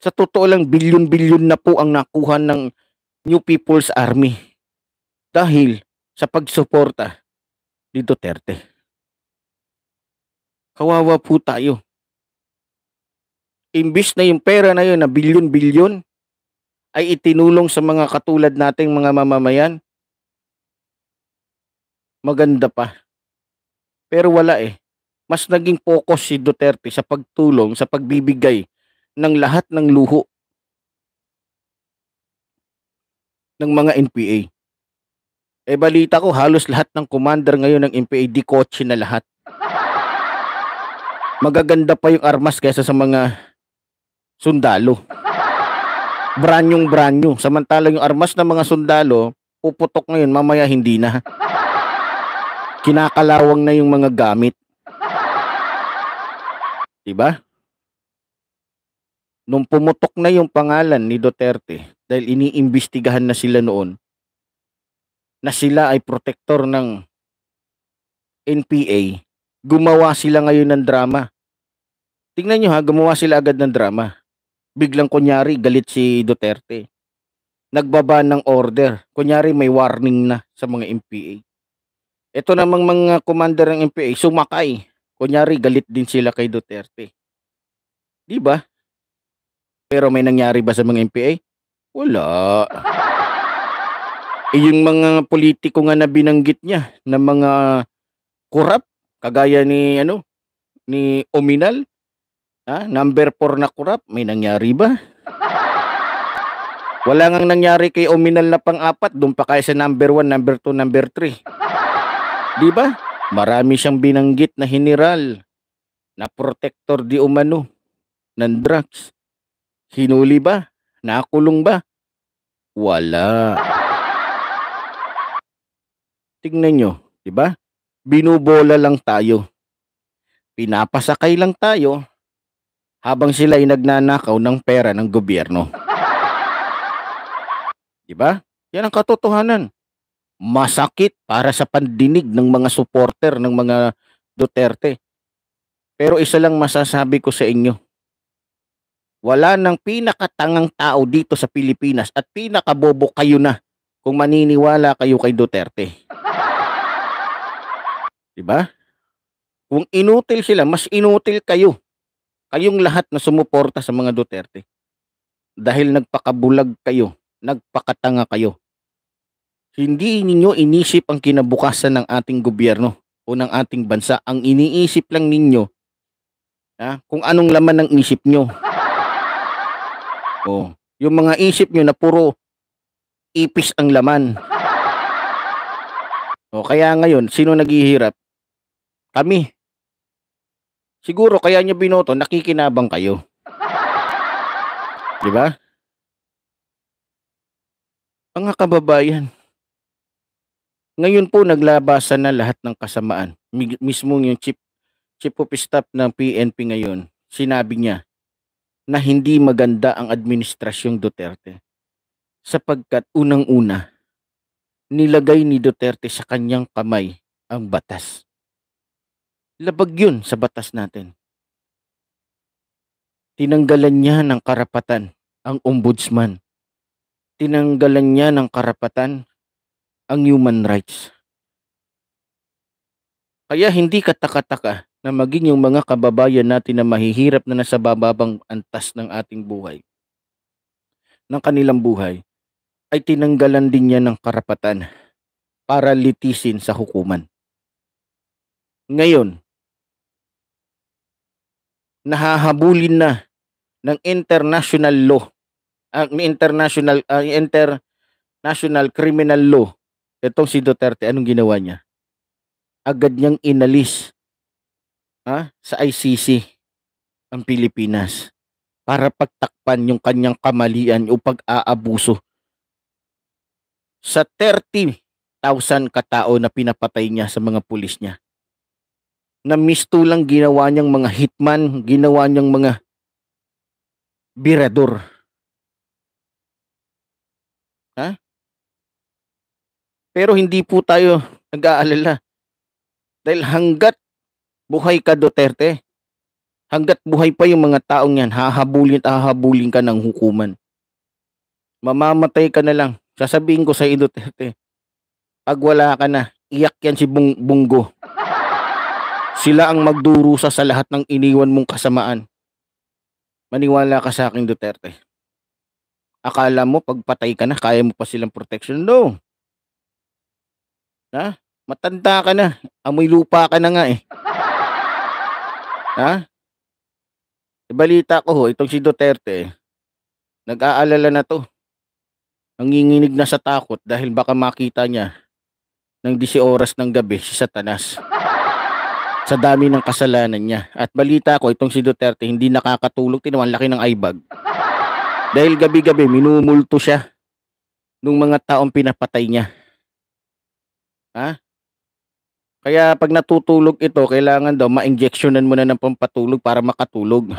Sa totoo lang, bilyon-bilyon na po ang nakuha ng New People's Army dahil sa pagsuporta ni Duterte. Kawawa po tayo. Imbis na yung pera na yun na bilyon-bilyon ay itinulong sa mga katulad nating mga mamamayan, maganda pa. Pero wala eh. Mas naging focus si Duterte sa pagtulong, sa pagbibigay ng lahat ng luho ng mga NPA. Eh balita ko halos lahat ng commander ngayon ng NPA di kotse na lahat. Magaganda pa yung armas kaysa sa mga sundalo. Branyong branyo. Samantalang yung armas ng mga sundalo, puputok ngayon, mamaya hindi na. Kinakalawang na yung mga gamit. Diba? nung pumutok na yung pangalan ni Duterte dahil iniimbestigahan na sila noon na sila ay protektor ng NPA, gumawa sila ngayon ng drama. Tingnan nyo ha, gumawa sila agad ng drama. Biglang kunyari, galit si Duterte. Nagbaba ng order. Kunyari, may warning na sa mga MPA. Ito namang mga commander ng MPA, sumakay. Kunyari, galit din sila kay Duterte. 'Di ba? Pero may nangyari ba sa mga MPA? Wala. e yung mga politiko nga na binanggit niya na mga corrupt, kagaya ni ano ni Ominal, ha? number 4 na corrupt, may nangyari ba? Wala nang nangyari kay Ominal na pang-apat, doon pa kaya sa number 1, number 2, number 3. 'Di ba? Marami siyang binanggit na general na protector di umano ng drugs Hinuli ba? Nakulong ba? Wala. Tingnan nyo, di ba? Binubola lang tayo. Pinapasakay lang tayo habang sila ay nagnanakaw ng pera ng gobyerno. Di ba? Yan ang katotohanan. Masakit para sa pandinig ng mga supporter ng mga Duterte. Pero isa lang masasabi ko sa inyo wala ng pinakatangang tao dito sa Pilipinas at pinakabobo kayo na kung maniniwala kayo kay Duterte. 'Di ba? Kung inutil sila, mas inutil kayo. Kayong lahat na sumuporta sa mga Duterte. Dahil nagpakabulag kayo, nagpakatanga kayo. Hindi ninyo inisip ang kinabukasan ng ating gobyerno o ng ating bansa. Ang iniisip lang ninyo ha, kung anong laman ng isip nyo. Oh, yung mga isip nyo na puro ipis ang laman. Oh, kaya ngayon, sino naghihirap? Kami. Siguro kaya niya binoto, nakikinabang kayo. 'Di ba? Mga kababayan, ngayon po naglabasan na lahat ng kasamaan. Mismo yung chief, chief of staff ng PNP ngayon, sinabi niya, na hindi maganda ang administrasyong Duterte. Sapagkat unang-una, nilagay ni Duterte sa kanyang kamay ang batas. Labag yun sa batas natin. Tinanggalan niya ng karapatan ang ombudsman. Tinanggalan niya ng karapatan ang human rights kaya hindi katakataka na maging yung mga kababayan natin na mahihirap na nasa bababang antas ng ating buhay, ng kanilang buhay, ay tinanggalan din niya ng karapatan para litisin sa hukuman. Ngayon, nahahabulin na ng international law, ang ah, uh, international uh, international criminal law. Itong si Duterte, anong ginawa niya? agad niyang inalis ha, sa ICC ang Pilipinas para pagtakpan yung kanyang kamalian o pag-aabuso sa 30,000 katao na pinapatay niya sa mga pulis niya. Na misto lang ginawa niyang mga hitman, ginawa niyang mga birador. Ha? Pero hindi po tayo nag-aalala dahil hanggat buhay ka Duterte, hanggat buhay pa yung mga taong yan, hahabulin at hahabulin ka ng hukuman. Mamamatay ka na lang. Sasabihin ko sa iyo Duterte, pag wala ka na, iyak yan si Bung Bunggo. Sila ang magdurusa sa lahat ng iniwan mong kasamaan. Maniwala ka sa akin Duterte. Akala mo pag patay ka na, kaya mo pa silang protection? No. Ha? Matanda ka na. Amoy lupa ka na nga eh. ha? Eh, balita ko ho, itong si Duterte, eh, nag-aalala na to. Nanginginig na sa takot dahil baka makita niya ng 10 oras ng gabi si Satanas sa dami ng kasalanan niya. At balita ko, itong si Duterte hindi nakakatulog, tinawan laki ng eyebag. Dahil gabi-gabi minumulto siya ng mga taong pinapatay niya. Ha? Kaya pag natutulog ito, kailangan daw ma-injectionan muna ng pampatulog para makatulog.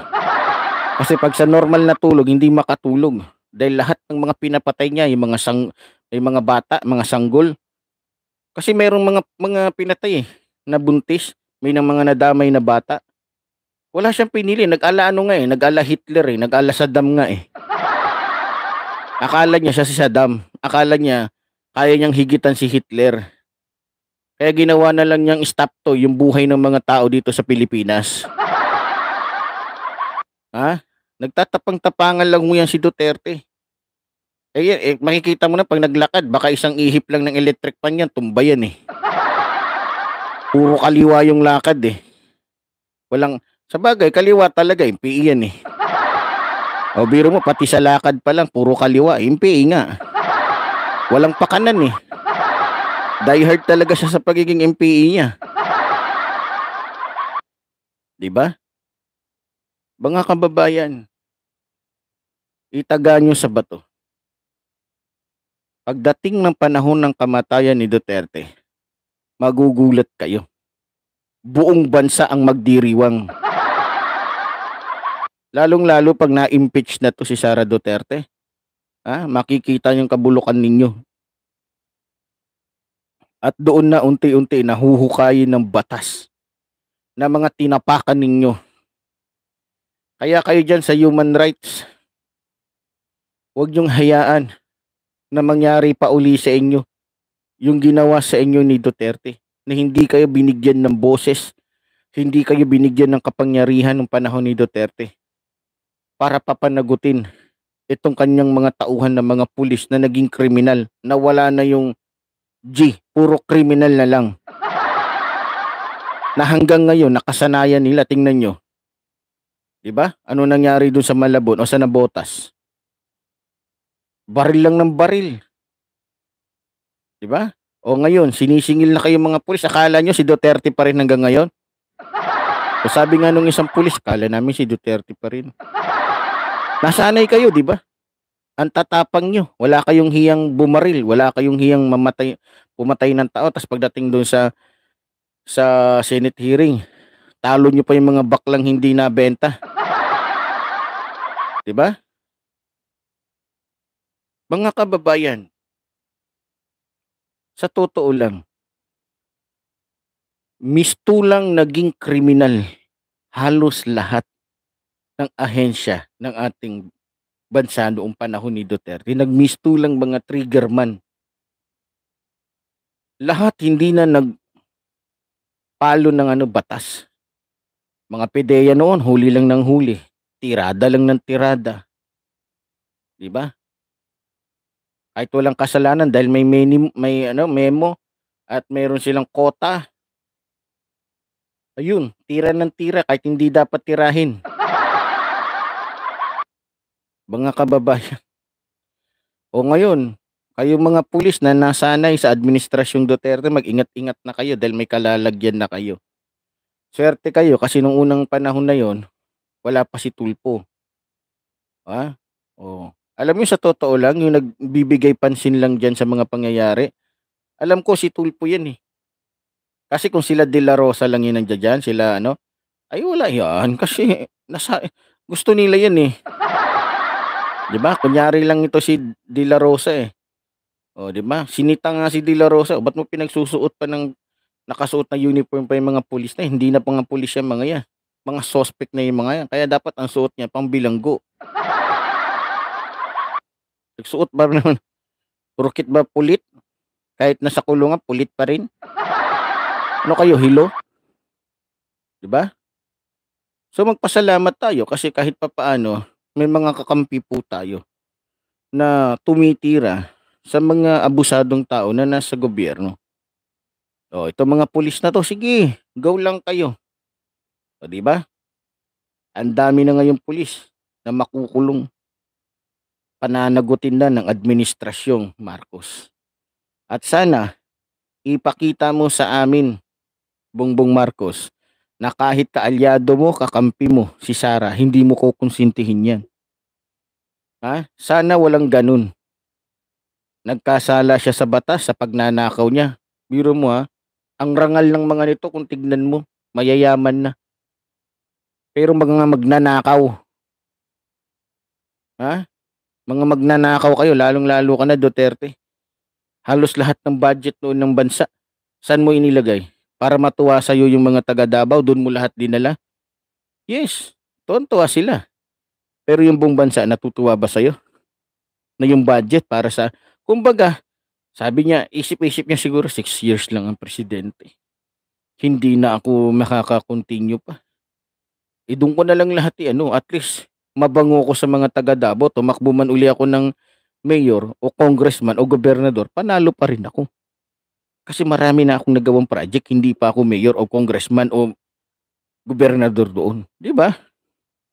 Kasi pag sa normal na tulog, hindi makatulog. Dahil lahat ng mga pinapatay niya, yung mga sang yung mga bata, mga sanggol. Kasi mayroong mga mga pinatay eh, na buntis, may nang mga nadamay na bata. Wala siyang pinili, nag-ala ano nga eh, nag-ala Hitler eh, nag-ala Saddam nga eh. Akala niya siya si Saddam. Akala niya kaya niyang higitan si Hitler kaya ginawa na lang niyang stop to yung buhay ng mga tao dito sa Pilipinas. ha? Nagtatapang-tapangan lang mo yan si Duterte. Eh, eh, makikita mo na pag naglakad, baka isang ihip lang ng electric pan yan, tumba yan eh. Puro kaliwa yung lakad eh. Walang, sa bagay, kaliwa talaga, impi e yan eh. O biro mo, pati sa lakad pa lang, puro kaliwa, impi e nga. Walang pakanan eh diehard talaga siya sa pagiging MPE niya. 'Di ba? Mga kababayan, itaga nyo sa bato. Pagdating ng panahon ng kamatayan ni Duterte, magugulat kayo. Buong bansa ang magdiriwang. Lalong-lalo pag na-impeach na to si Sara Duterte. Ha? Ah, makikita yung kabulukan ninyo at doon na unti-unti nahuhukayin ng batas na mga tinapakan ninyo. Kaya kayo dyan sa human rights, huwag niyong hayaan na mangyari pa uli sa inyo yung ginawa sa inyo ni Duterte na hindi kayo binigyan ng boses, hindi kayo binigyan ng kapangyarihan ng panahon ni Duterte para papanagutin itong kanyang mga tauhan ng mga pulis na naging kriminal na wala na yung G, puro criminal na lang. na hanggang ngayon, nakasanayan nila, tingnan nyo. Diba? Ano nangyari doon sa Malabon o sa Nabotas? Baril lang ng baril. Diba? O ngayon, sinisingil na kayo mga pulis. Akala nyo si Duterte pa rin hanggang ngayon? O sabi nga nung isang pulis, akala namin si Duterte pa rin. Nasanay kayo, di ba? ang tatapang nyo. Wala kayong hiyang bumaril, wala kayong hiyang mamatay, pumatay ng tao. Tapos pagdating doon sa, sa Senate hearing, talo nyo pa yung mga baklang hindi nabenta. ba? Diba? Mga kababayan, sa totoo lang, mistulang naging kriminal halos lahat ng ahensya ng ating bansa noong panahon ni Duterte, nagmisto lang mga trigger man. Lahat hindi na nag palo ng ano batas. Mga pedeya noon, huli lang ng huli. Tirada lang ng tirada. 'Di ba? Kahit walang kasalanan dahil may menu, may ano memo at meron silang kota. Ayun, tira ng tira kahit hindi dapat tirahin mga kababayan. O ngayon, kayong mga pulis na nasanay sa administrasyong Duterte, mag-ingat-ingat na kayo dahil may kalalagyan na kayo. Swerte kayo kasi nung unang panahon na yon, wala pa si Tulpo. Ha? O. Alam niyo sa totoo lang, yung nagbibigay pansin lang diyan sa mga pangyayari, alam ko si Tulpo yan eh. Kasi kung sila De La Rosa lang yun nandiyan, sila ano, ay wala yan. Kasi nasa, gusto nila yan eh. 'Di ba? Kunyari lang ito si De La Rosa eh. Oh, 'di ba? Sinita nga si De La Rosa, o, oh, ba't mo pinagsusuot pa ng nakasuot na uniform pa yung mga pulis na hindi na pang pulis 'yang mga yan mga suspect na yung mga yan kaya dapat ang suot niya pang bilanggo suot ba naman rukit ba pulit kahit nasa kulungan pulit pa rin ano kayo hilo di ba so magpasalamat tayo kasi kahit papaano may mga kakampi po tayo na tumitira sa mga abusadong tao na nasa gobyerno. O, oh, ito mga pulis na to, sige, go lang kayo. O, oh, di ba? Ang dami na ngayon pulis na makukulong. Pananagutin na ng administrasyong Marcos. At sana, ipakita mo sa amin, Bongbong Marcos, na kahit taalyado mo, kakampi mo si Sara, hindi mo kukonsintihin yan. Ha? Sana walang ganun. Nagkasala siya sa batas sa pagnanakaw niya. Biro mo ha, ang rangal ng mga nito kung tignan mo, mayayaman na. Pero mga magnanakaw. Ha? Mga magnanakaw kayo, lalong-lalo ka na Duterte. Halos lahat ng budget noon ng bansa, saan mo inilagay? para matuwa sa iyo yung mga taga Davao, doon mo lahat dinala? Yes, tuwan-tuwa sila. Pero yung buong bansa, natutuwa ba sa iyo? Na yung budget para sa, kumbaga, sabi niya, isip-isip niya siguro 6 years lang ang presidente. Hindi na ako makaka-continue pa. E ko na lang lahat yan, eh, ano, at least mabango ko sa mga taga Davao, tumakbo man uli ako ng mayor o congressman o gobernador, panalo pa rin ako. Kasi marami na akong nagawang project, hindi pa ako mayor o congressman o gobernador doon. Di ba?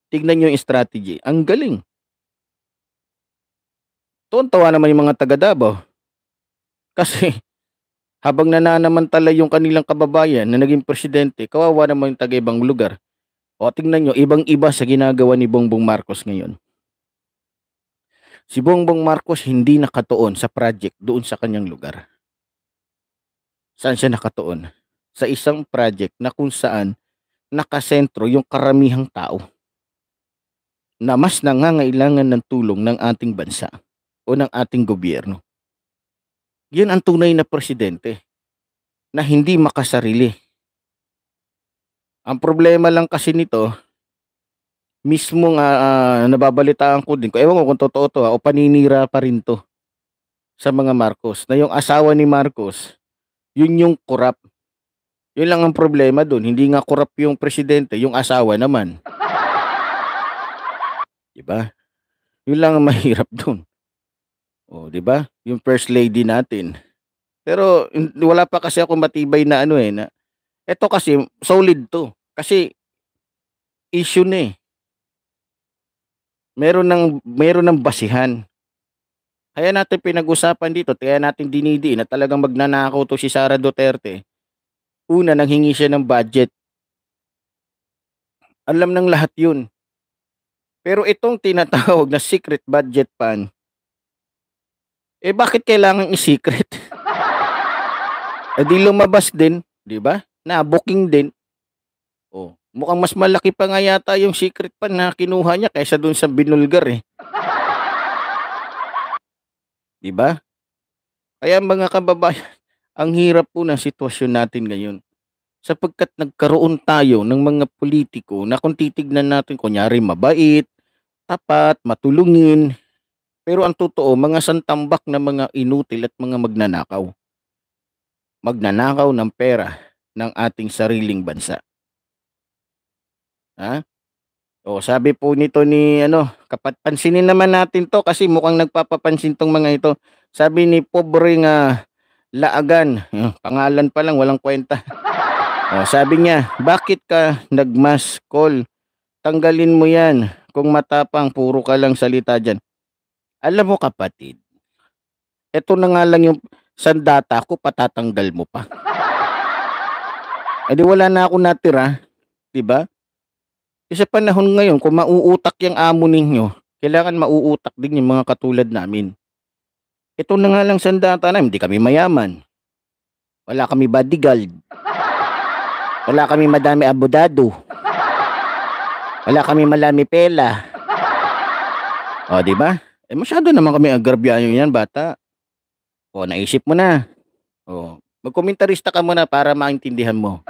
Tignan nyo yung strategy. Ang galing. Tontawa naman yung mga taga Davao. Kasi habang nananamantala yung kanilang kababayan na naging presidente, kawawa naman yung taga-ibang lugar. O tingnan nyo, ibang-iba sa ginagawa ni Bongbong Marcos ngayon. Si Bongbong Marcos hindi nakatuon sa project doon sa kanyang lugar saan siya nakatuon? Sa isang project na kung saan nakasentro yung karamihang tao na mas nangangailangan ng tulong ng ating bansa o ng ating gobyerno. Yan ang tunay na presidente na hindi makasarili. Ang problema lang kasi nito, mismo nga uh, nababalitaan ko din, ko, ewan ko kung totoo to, ha, ah, o paninira pa rin to sa mga Marcos, na yung asawa ni Marcos, yun yung kurap. Yun lang ang problema doon. Hindi nga kurap yung presidente, yung asawa naman. di ba? Yun lang ang mahirap doon. O, oh, di ba? Yung first lady natin. Pero wala pa kasi ako matibay na ano eh na ito kasi solid to. Kasi issue na eh. Meron ng meron ng basihan. Kaya natin pinag-usapan dito, kaya natin dinidiin na talagang magnanakaw to si Sara Duterte. Una, nanghingi siya ng budget. Alam ng lahat yun. Pero itong tinatawag na secret budget fund, eh bakit kailangan i-secret? eh di lumabas din, di ba? Na booking din. Oh, mukhang mas malaki pa nga yata yung secret fund na kinuha niya kaysa dun sa binulgar eh. 'Di ba? Kaya mga kababayan, ang hirap po ng sitwasyon natin ngayon. Sapagkat nagkaroon tayo ng mga politiko na kung titignan natin, kunyari mabait, tapat, matulungin, pero ang totoo, mga santambak na mga inutil at mga magnanakaw. Magnanakaw ng pera ng ating sariling bansa. Ha? O sabi po nito ni ano, kapat pansinin naman natin to kasi mukhang nagpapapansin tong mga ito. Sabi ni pobre nga Laagan, pangalan pa lang walang kwenta. O, sabi niya, bakit ka nagmas call? Tanggalin mo yan kung matapang puro ka lang salita diyan." Alam mo kapatid, eto na nga lang yung sandata ko patatanggal mo pa. Eh di wala na ako natira, 'di ba? Kasi panahon ngayon, kung mauutak yung amo ninyo, kailangan mauutak din yung mga katulad namin. Ito na nga lang sandata na, hindi kami mayaman. Wala kami bodyguard. Wala kami madami abudado. Wala kami malami pela. O, di ba? Eh, masyado naman kami agrabyanyo yan, bata. O, naisip mo na. O, magkomentarista ka muna para maintindihan mo.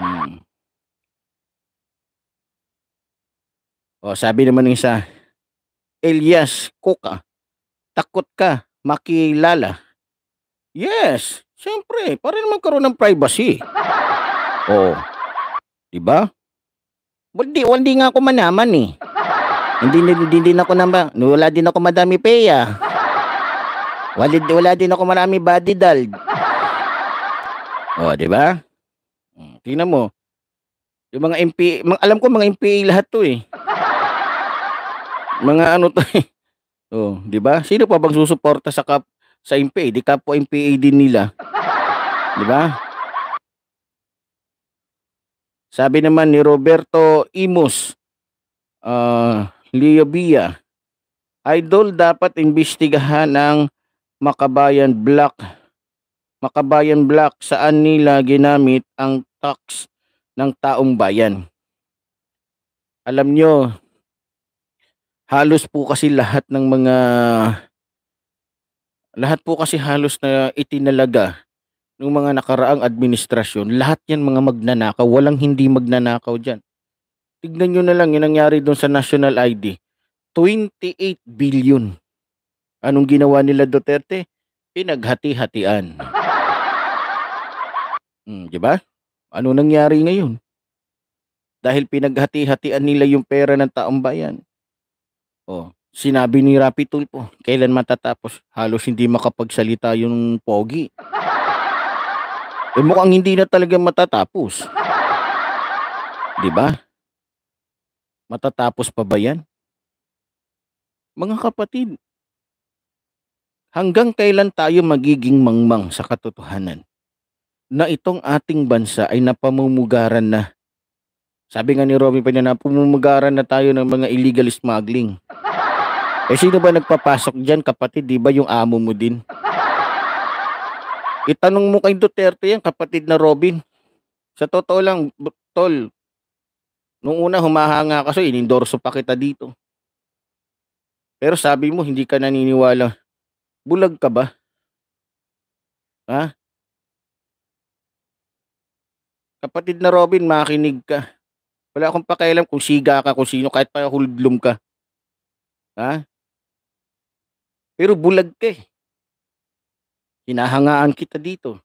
Hmm. O, sabi naman ng isa, Elias Coca, ah. takot ka makilala. Yes, siyempre, para naman karoon ng privacy. Oo. Diba? Di ba? Hindi, hindi nga ako manaman eh. hindi, hindi, hindi din ako naman, wala din ako madami peya. Ah. Wala, wala din ako marami body dald. Oh, di ba? Hmm, tingnan mo. Yung mga MP, alam ko mga MP lahat 'to eh. Mga ano tayo. Eh. Oh, 'di ba? Sino pa bang susuporta sa kap sa MPA? Di kapwa MPA din nila. 'Di ba? Sabi naman ni Roberto Imos, uh, ah, Leo Bia, Idol dapat imbestigahan ng Makabayan Black. Makabayan Black saan nila ginamit ang tax ng taong bayan. Alam nyo, halos po kasi lahat ng mga lahat po kasi halos na itinalaga ng mga nakaraang administrasyon, lahat yan mga magnanakaw, walang hindi magnanakaw diyan. Tignan niyo na lang, yung nangyari doon sa national ID. 28 billion. Anong ginawa nila Duterte? Pinaghati-hatian. Hmm, di ba? Ano nangyari ngayon? Dahil pinaghati-hatian nila yung pera ng taong bayan. Oh, sinabi ni Rapi Tulpo, kailan matatapos? Halos hindi makapagsalita yung pogi. Eh mukhang hindi na talaga matatapos. 'Di ba? Matatapos pa ba 'yan? Mga kapatid, hanggang kailan tayo magiging mangmang sa katotohanan na itong ating bansa ay napamumugaran na sabi nga ni Robin pa niya na pumumagaran na tayo ng mga illegal smuggling. Eh sino ba nagpapasok dyan kapatid? Di ba yung amo mo din? Itanong mo kay Duterte yan kapatid na Robin. Sa totoo lang, tol, nung una humahanga ka so inendorso pa kita dito. Pero sabi mo hindi ka naniniwala. Bulag ka ba? Ha? Kapatid na Robin, makinig ka. Wala akong pakialam kung siga ka, kung sino, kahit pa hulblum ka. Ha? Pero bulag ka eh. Hinahangaan kita dito.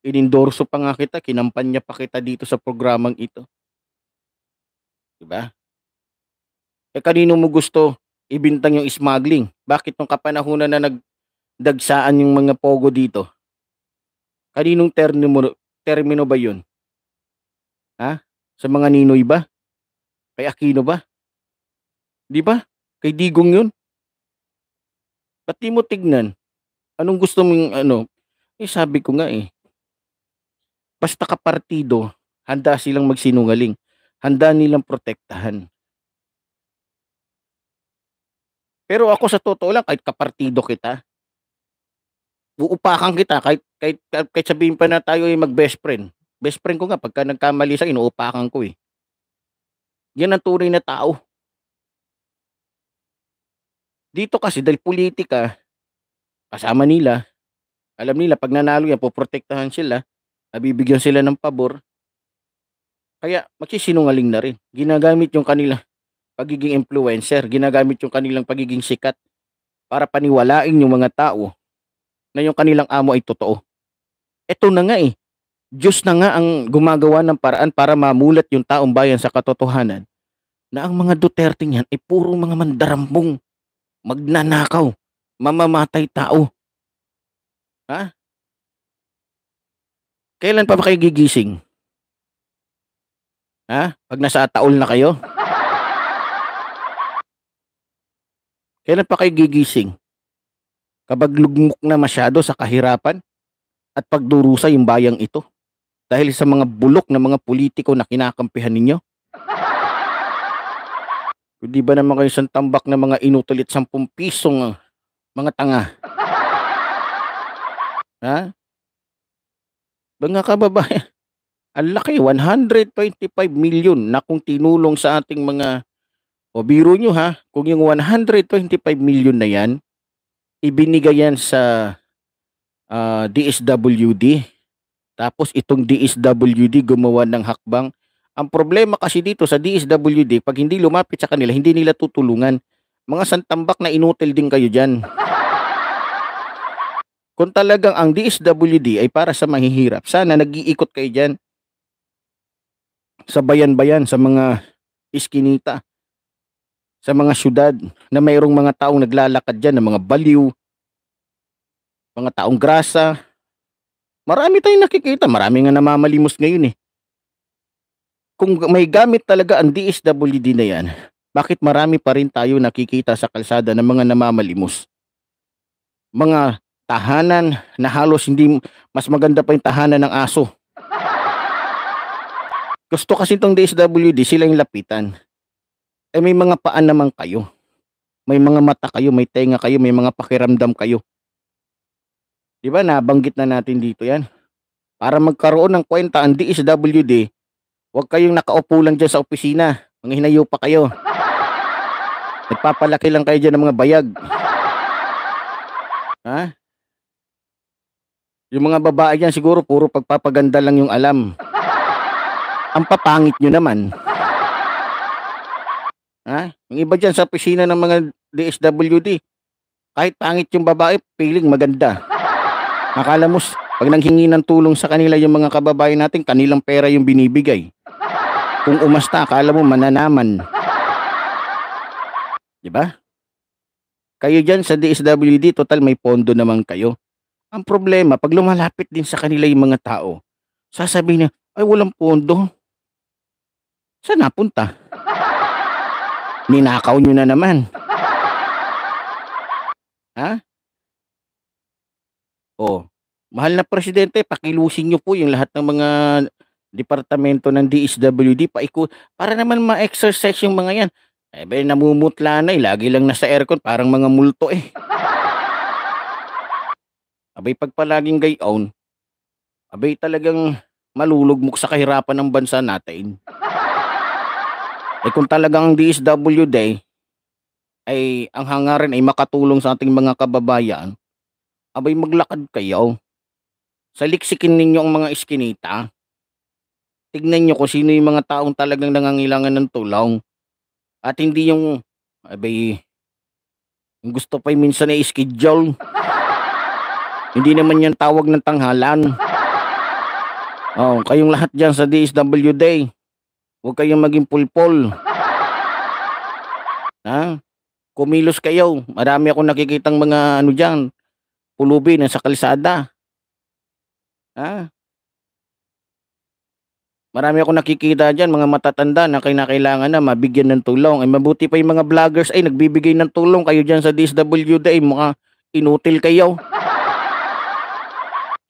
Inindorso pa nga kita, kinampanya pa kita dito sa programang ito. Diba? Eh kanino mo gusto ibintang yung smuggling? Bakit nung kapanahunan na nagdagsaan yung mga pogo dito? Kaninong termino, termino ba yun? Ha? Sa mga Ninoy ba? Kay Aquino ba? Di ba? Kay Digong yun? Pati mo tignan? Anong gusto mong ano? Eh sabi ko nga eh. Basta kapartido, handa silang magsinungaling. Handa nilang protektahan. Pero ako sa totoo lang, kahit kapartido kita, uupakan kita, kahit, kahit, kahit sabihin pa na tayo ay mag-best friend, Best friend ko nga, pagka nagkamali sa inuupakan ko eh. Yan ang tunay na tao. Dito kasi dahil politika, kasama nila, alam nila pag nanalo yan, poprotektahan sila, nabibigyan sila ng pabor, kaya magsisinungaling na rin. Ginagamit yung kanila pagiging influencer, ginagamit yung kanilang pagiging sikat para paniwalain yung mga tao na yung kanilang amo ay totoo. Ito na nga eh. Diyos na nga ang gumagawa ng paraan para mamulat yung taong bayan sa katotohanan na ang mga Duterte niyan ay puro mga mandarambong, magnanakaw, mamamatay tao. Ha? Kailan pa ba kayo gigising? Ha? Pag nasa taol na kayo? Kailan pa kayo gigising? Kapag lugmok na masyado sa kahirapan at pagdurusa yung bayang ito? dahil sa mga bulok na mga politiko na kinakampihan ninyo? Hindi ba naman kayo isang tambak ng mga inutulit sampung pisong ah, mga tanga? ha? Mga kababayan, ang laki, 125 million na kung tinulong sa ating mga, o biro nyo ha, kung yung 125 million na yan, ibinigay yan sa uh, ah, DSWD, tapos itong DSWD gumawa ng hakbang. Ang problema kasi dito sa DSWD, pag hindi lumapit sa kanila, hindi nila tutulungan. Mga santambak na inutil din kayo dyan. Kung talagang ang DSWD ay para sa mahihirap, sana nag-iikot kayo dyan. Sa bayan-bayan, sa mga iskinita, sa mga syudad na mayroong mga taong naglalakad dyan, ng mga baliw, mga taong grasa, Marami tayong nakikita, marami nga namamalimos ngayon eh. Kung may gamit talaga ang DSWD na yan, bakit marami pa rin tayo nakikita sa kalsada ng mga namamalimos? Mga tahanan na halos hindi mas maganda pa yung tahanan ng aso. Gusto kasi itong DSWD, sila yung lapitan. Eh may mga paan naman kayo. May mga mata kayo, may tenga kayo, may mga pakiramdam kayo. 'Di ba nabanggit na natin dito 'yan. Para magkaroon ng kwenta ang DSWD, huwag kayong nakaupo lang diyan sa opisina. Manghinayo pa kayo. Nagpapalaki lang kayo diyan ng mga bayag. Ha? Yung mga babae yan siguro puro pagpapaganda lang yung alam. Ang papangit nyo naman. Ha? Yung iba dyan sa opisina ng mga DSWD, kahit pangit yung babae, feeling maganda. Akala mo, pag nanghingi ng tulong sa kanila yung mga kababayan natin, kanilang pera yung binibigay. Kung umasta, akala mo mananaman. Di ba? Kayo dyan sa DSWD, total may pondo naman kayo. Ang problema, pag lumalapit din sa kanila yung mga tao, sasabihin niya, ay walang pondo. Saan napunta? Ninakaw nyo na naman. Ha? Oh, mahal na presidente, pakilusin niyo po yung lahat ng mga departamento ng DSWD pa paiko para naman ma-exercise yung mga yan. Eh, ben, namumutla na eh. Lagi lang nasa aircon. Parang mga multo eh. Abay, pag palaging own, abay talagang malulugmok sa kahirapan ng bansa natin. Eh kung talagang DSWD ay ang hangarin ay makatulong sa ating mga kababayan, abay maglakad kayo. Saliksikin ninyo ang mga iskinita. Tignan nyo kung sino yung mga taong talagang nangangailangan ng tulong. At hindi yung, abay, yung gusto pa yung minsan na schedule. hindi naman yan tawag ng tanghalan. Oh, kayong lahat dyan sa DSW Day, huwag kayong maging pulpol. Ha? Kumilos kayo. Marami akong nakikitang mga ano dyan, pulubi ng sa kalsada. Ha? Marami ako nakikita diyan mga matatanda na kinakailangan na mabigyan ng tulong. Ay mabuti pa yung mga vloggers ay nagbibigay ng tulong kayo diyan sa DSWD ay mga inutil kayo.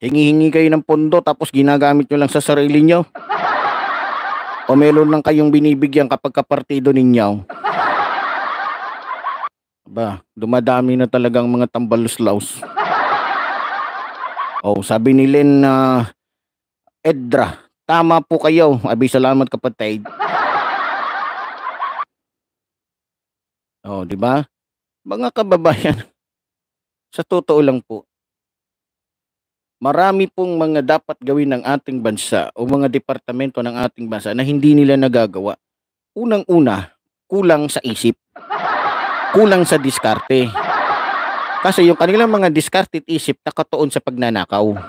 Hingi-hingi kayo ng pondo tapos ginagamit nyo lang sa sarili nyo. O meron lang kayong binibigyan kapag kapartido ninyo. Ba, dumadami na talagang mga tambalos tambaluslaus. Oh, sabi ni Len na uh, Edra, tama po kayo. Abi salamat kapatid. oh, di ba? Mga kababayan, sa totoo lang po, marami pong mga dapat gawin ng ating bansa o mga departamento ng ating bansa na hindi nila nagagawa. Unang-una, kulang sa isip. Kulang sa diskarte. Kasi yung kanilang mga discarded isip nakatuon sa pagnanakaw.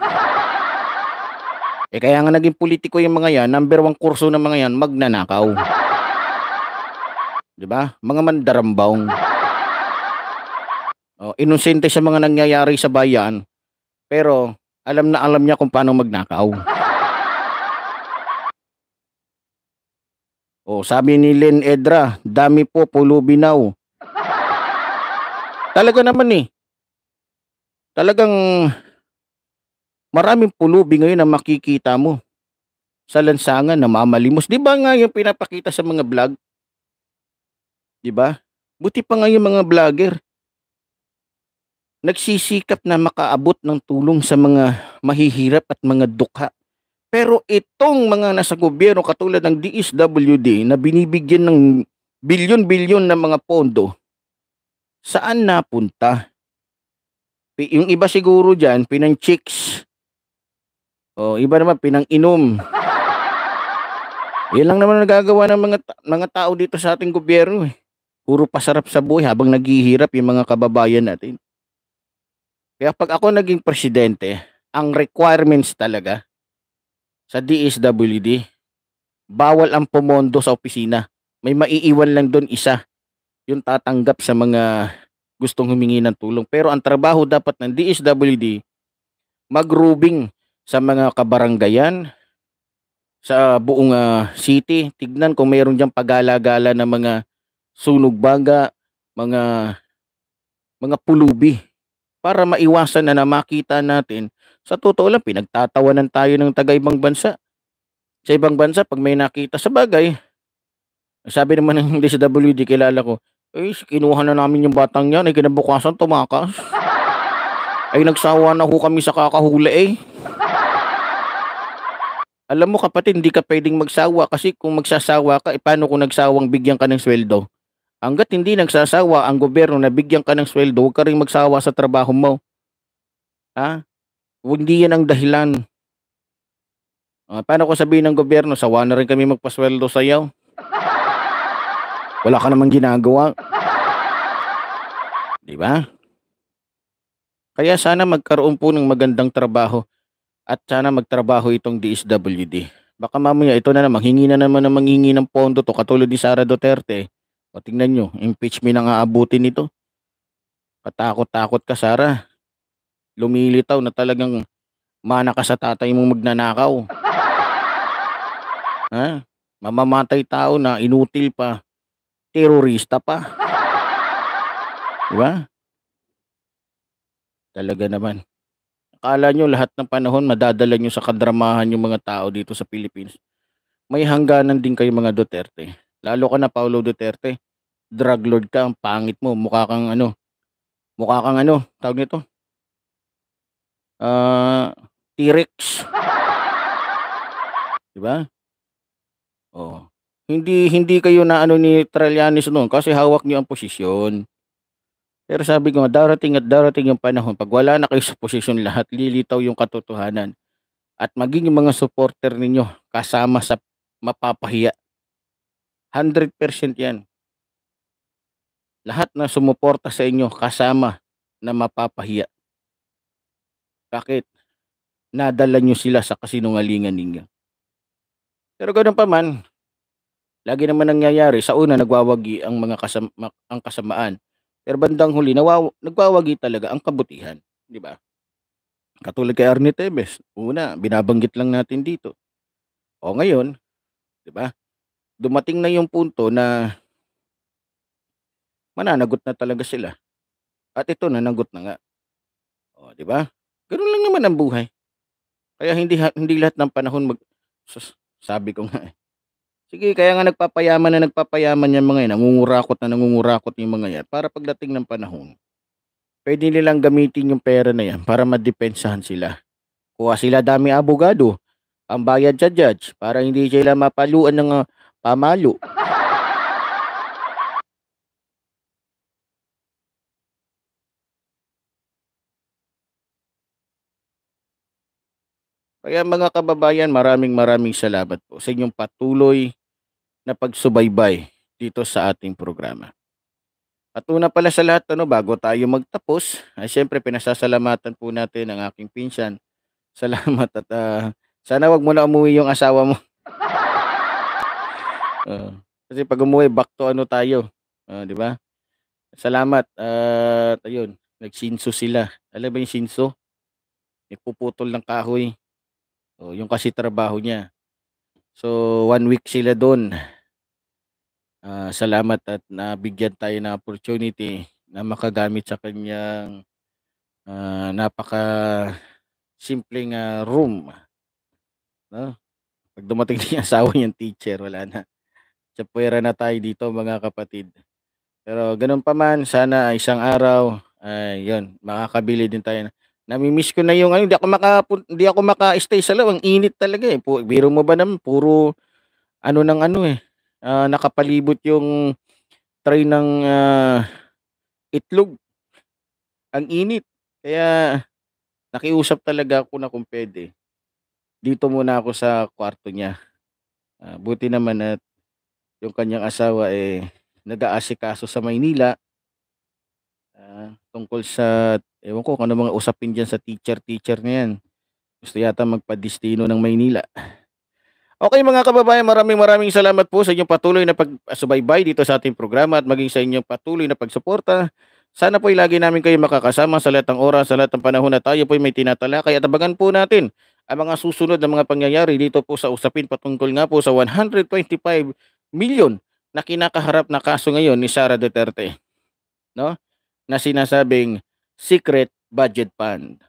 Eh kaya nga naging politiko yung mga yan, number one kurso ng mga yan, magnanakaw. 'Di ba? Mga mandarambaong. Oh, inosente sa mga nangyayari sa bayan, pero alam na alam niya kung paano magnakaw. Oh, sabi ni Len Edra, dami po pulubinaw. Talaga naman eh talagang maraming pulubi ngayon ang makikita mo sa lansangan na mamalimos. Di ba nga yung pinapakita sa mga vlog? Di ba? Buti pa nga yung mga vlogger. Nagsisikap na makaabot ng tulong sa mga mahihirap at mga dukha. Pero itong mga nasa gobyerno katulad ng DSWD na binibigyan ng bilyon-bilyon na mga pondo, saan napunta? Yung iba siguro dyan, pinang chicks. O, iba naman, pinang inom. Yan lang naman nagagawa ng mga, mga tao dito sa ating gobyerno eh. Puro pasarap sa buhay habang naghihirap yung mga kababayan natin. Kaya pag ako naging presidente, ang requirements talaga sa DSWD, bawal ang pumondo sa opisina. May maiiwan lang doon isa yung tatanggap sa mga gustong humingi ng tulong. Pero ang trabaho dapat ng DSWD, magrubing sa mga kabaranggayan, sa buong uh, city. Tignan kung mayroon diyang pagala ng mga sunog baga, mga mga pulubi para maiwasan na na makita natin sa totoo lang pinagtatawanan tayo ng taga-ibang bansa. Sa ibang bansa pag may nakita sa bagay, sabi naman ng DSWD kilala ko, eh, kinuha na namin yung batang yan. Eh, kinabukasan tumakas. Ay, nagsawa na ho kami sa kakahuli eh. Alam mo kapatid, hindi ka pwedeng magsawa kasi kung magsasawa ka, eh, paano kung nagsawang bigyan ka ng sweldo? Hanggat hindi nagsasawa ang gobyerno na bigyan ka ng sweldo, huwag ka rin magsawa sa trabaho mo. Ha? Hindi yan ang dahilan. Uh, paano ko sabihin ng gobyerno, sawa na rin kami magpasweldo sa iyo? Wala ka namang ginagawa. Di ba? Kaya sana magkaroon po ng magandang trabaho at sana magtrabaho itong DSWD. Baka mamaya ito na naman, hingi na naman ng manghingi ng pondo to katulad ni Sara Duterte. O tingnan nyo, impeachment ang aabutin nito. Patakot-takot ka Sara. Lumilitaw na talagang mana ka sa tatay mong magnanakaw. ha? Mamamatay tao na inutil pa terorista pa. Di ba? Talaga naman. Akala nyo lahat ng panahon madadala nyo sa kadramahan yung mga tao dito sa Philippines. May hangganan din kayo mga Duterte. Lalo ka na Paolo Duterte. Drug lord ka, ang pangit mo. Mukha kang ano. Mukha kang ano. Tawag nito. Uh, T-Rex. Diba? Oh. Hindi hindi kayo na ano ni Tralianis noon kasi hawak niyo ang posisyon. Pero sabi ko, darating at darating yung panahon, pag wala na kayo sa posisyon lahat, lilitaw yung katotohanan. At maging yung mga supporter ninyo kasama sa mapapahiya. 100% yan. Lahat na sumuporta sa inyo kasama na mapapahiya. Bakit? Nadala nyo sila sa kasinungalingan ninyo. Pero ganoon pa man, Lagi naman nangyayari, sa una nagwawagi ang mga kasama, ang kasamaan. Pero bandang huli, nawaw, nagwawagi talaga ang kabutihan, di ba? Katulad kay Arnie Tebes, una, binabanggit lang natin dito. O ngayon, di ba? Dumating na yung punto na mananagot na talaga sila. At ito nanagot na nga. O, di ba? Ganoon lang naman ang buhay. Kaya hindi hindi lahat ng panahon mag sabi ko nga eh Sige, kaya nga nagpapayaman na nagpapayaman yung mga yan. Nangungurakot na nangungurakot yung mga yan. Para pagdating ng panahon, pwede nilang gamitin yung pera na yan para madepensahan sila. Kuha sila dami abogado, pambayad sa judge, para hindi sila mapaluan ng uh, ah, pamalo. Kaya mga kababayan, maraming maraming salamat po sa inyong patuloy na pagsubaybay dito sa ating programa. At una pala sa lahat, ano, bago tayo magtapos, ay siyempre pinasasalamatan po natin ang aking pinsan. Salamat at uh, sana wag mo na umuwi yung asawa mo. uh, kasi pag umuwi, back to ano tayo. Uh, di ba? Salamat. Uh, at ayun, nagsinso sila. Alam ba yung sinso? Nagpuputol ng kahoy. O, oh, yung kasi trabaho niya. So, one week sila doon. Uh, ah, salamat at nabigyan tayo ng opportunity na makagamit sa kanyang uh, napaka simpleng uh, room. No? Pag dumating din asawa niyang teacher, wala na. Tsapwera na tayo dito mga kapatid. Pero ganun pa man, sana isang araw, ay uh, makakabili din tayo. Nami-miss ko na yung ano, hindi ako maka hindi ako maka-stay sa loob. Ang init talaga eh. Pu- biro mo ba naman puro ano ng ano eh. Uh, nakapalibot yung tray ng uh, itlog. Ang init. Kaya nakiusap talaga ako na kung pwede. Dito muna ako sa kwarto niya. Uh, buti naman at yung kanyang asawa eh nag-aasikaso sa Maynila tungkol sa ewan ko ano mga usapin diyan sa teacher-teacher na yan. Gusto yata magpadistino ng Maynila. Okay mga kababayan, maraming maraming salamat po sa inyong patuloy na pagsubaybay dito sa ating programa at maging sa inyong patuloy na pagsuporta. Sana po lagi namin kayo makakasama sa lahat ng oras, sa lahat ng panahon na tayo po may tinatalakay at abangan po natin ang mga susunod na mga pangyayari dito po sa usapin patungkol nga po sa 125 million na kinakaharap na kaso ngayon ni Sara Duterte. No? na sinasabing secret budget fund.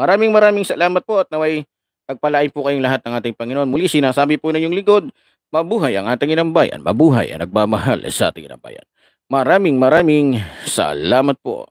Maraming maraming salamat po at naway pagpalain po kayong lahat ng ating Panginoon. Muli sinasabi po na yung likod, mabuhay ang ating inang bayan, mabuhay ang nagmamahal sa ating inang bayan. Maraming maraming salamat po.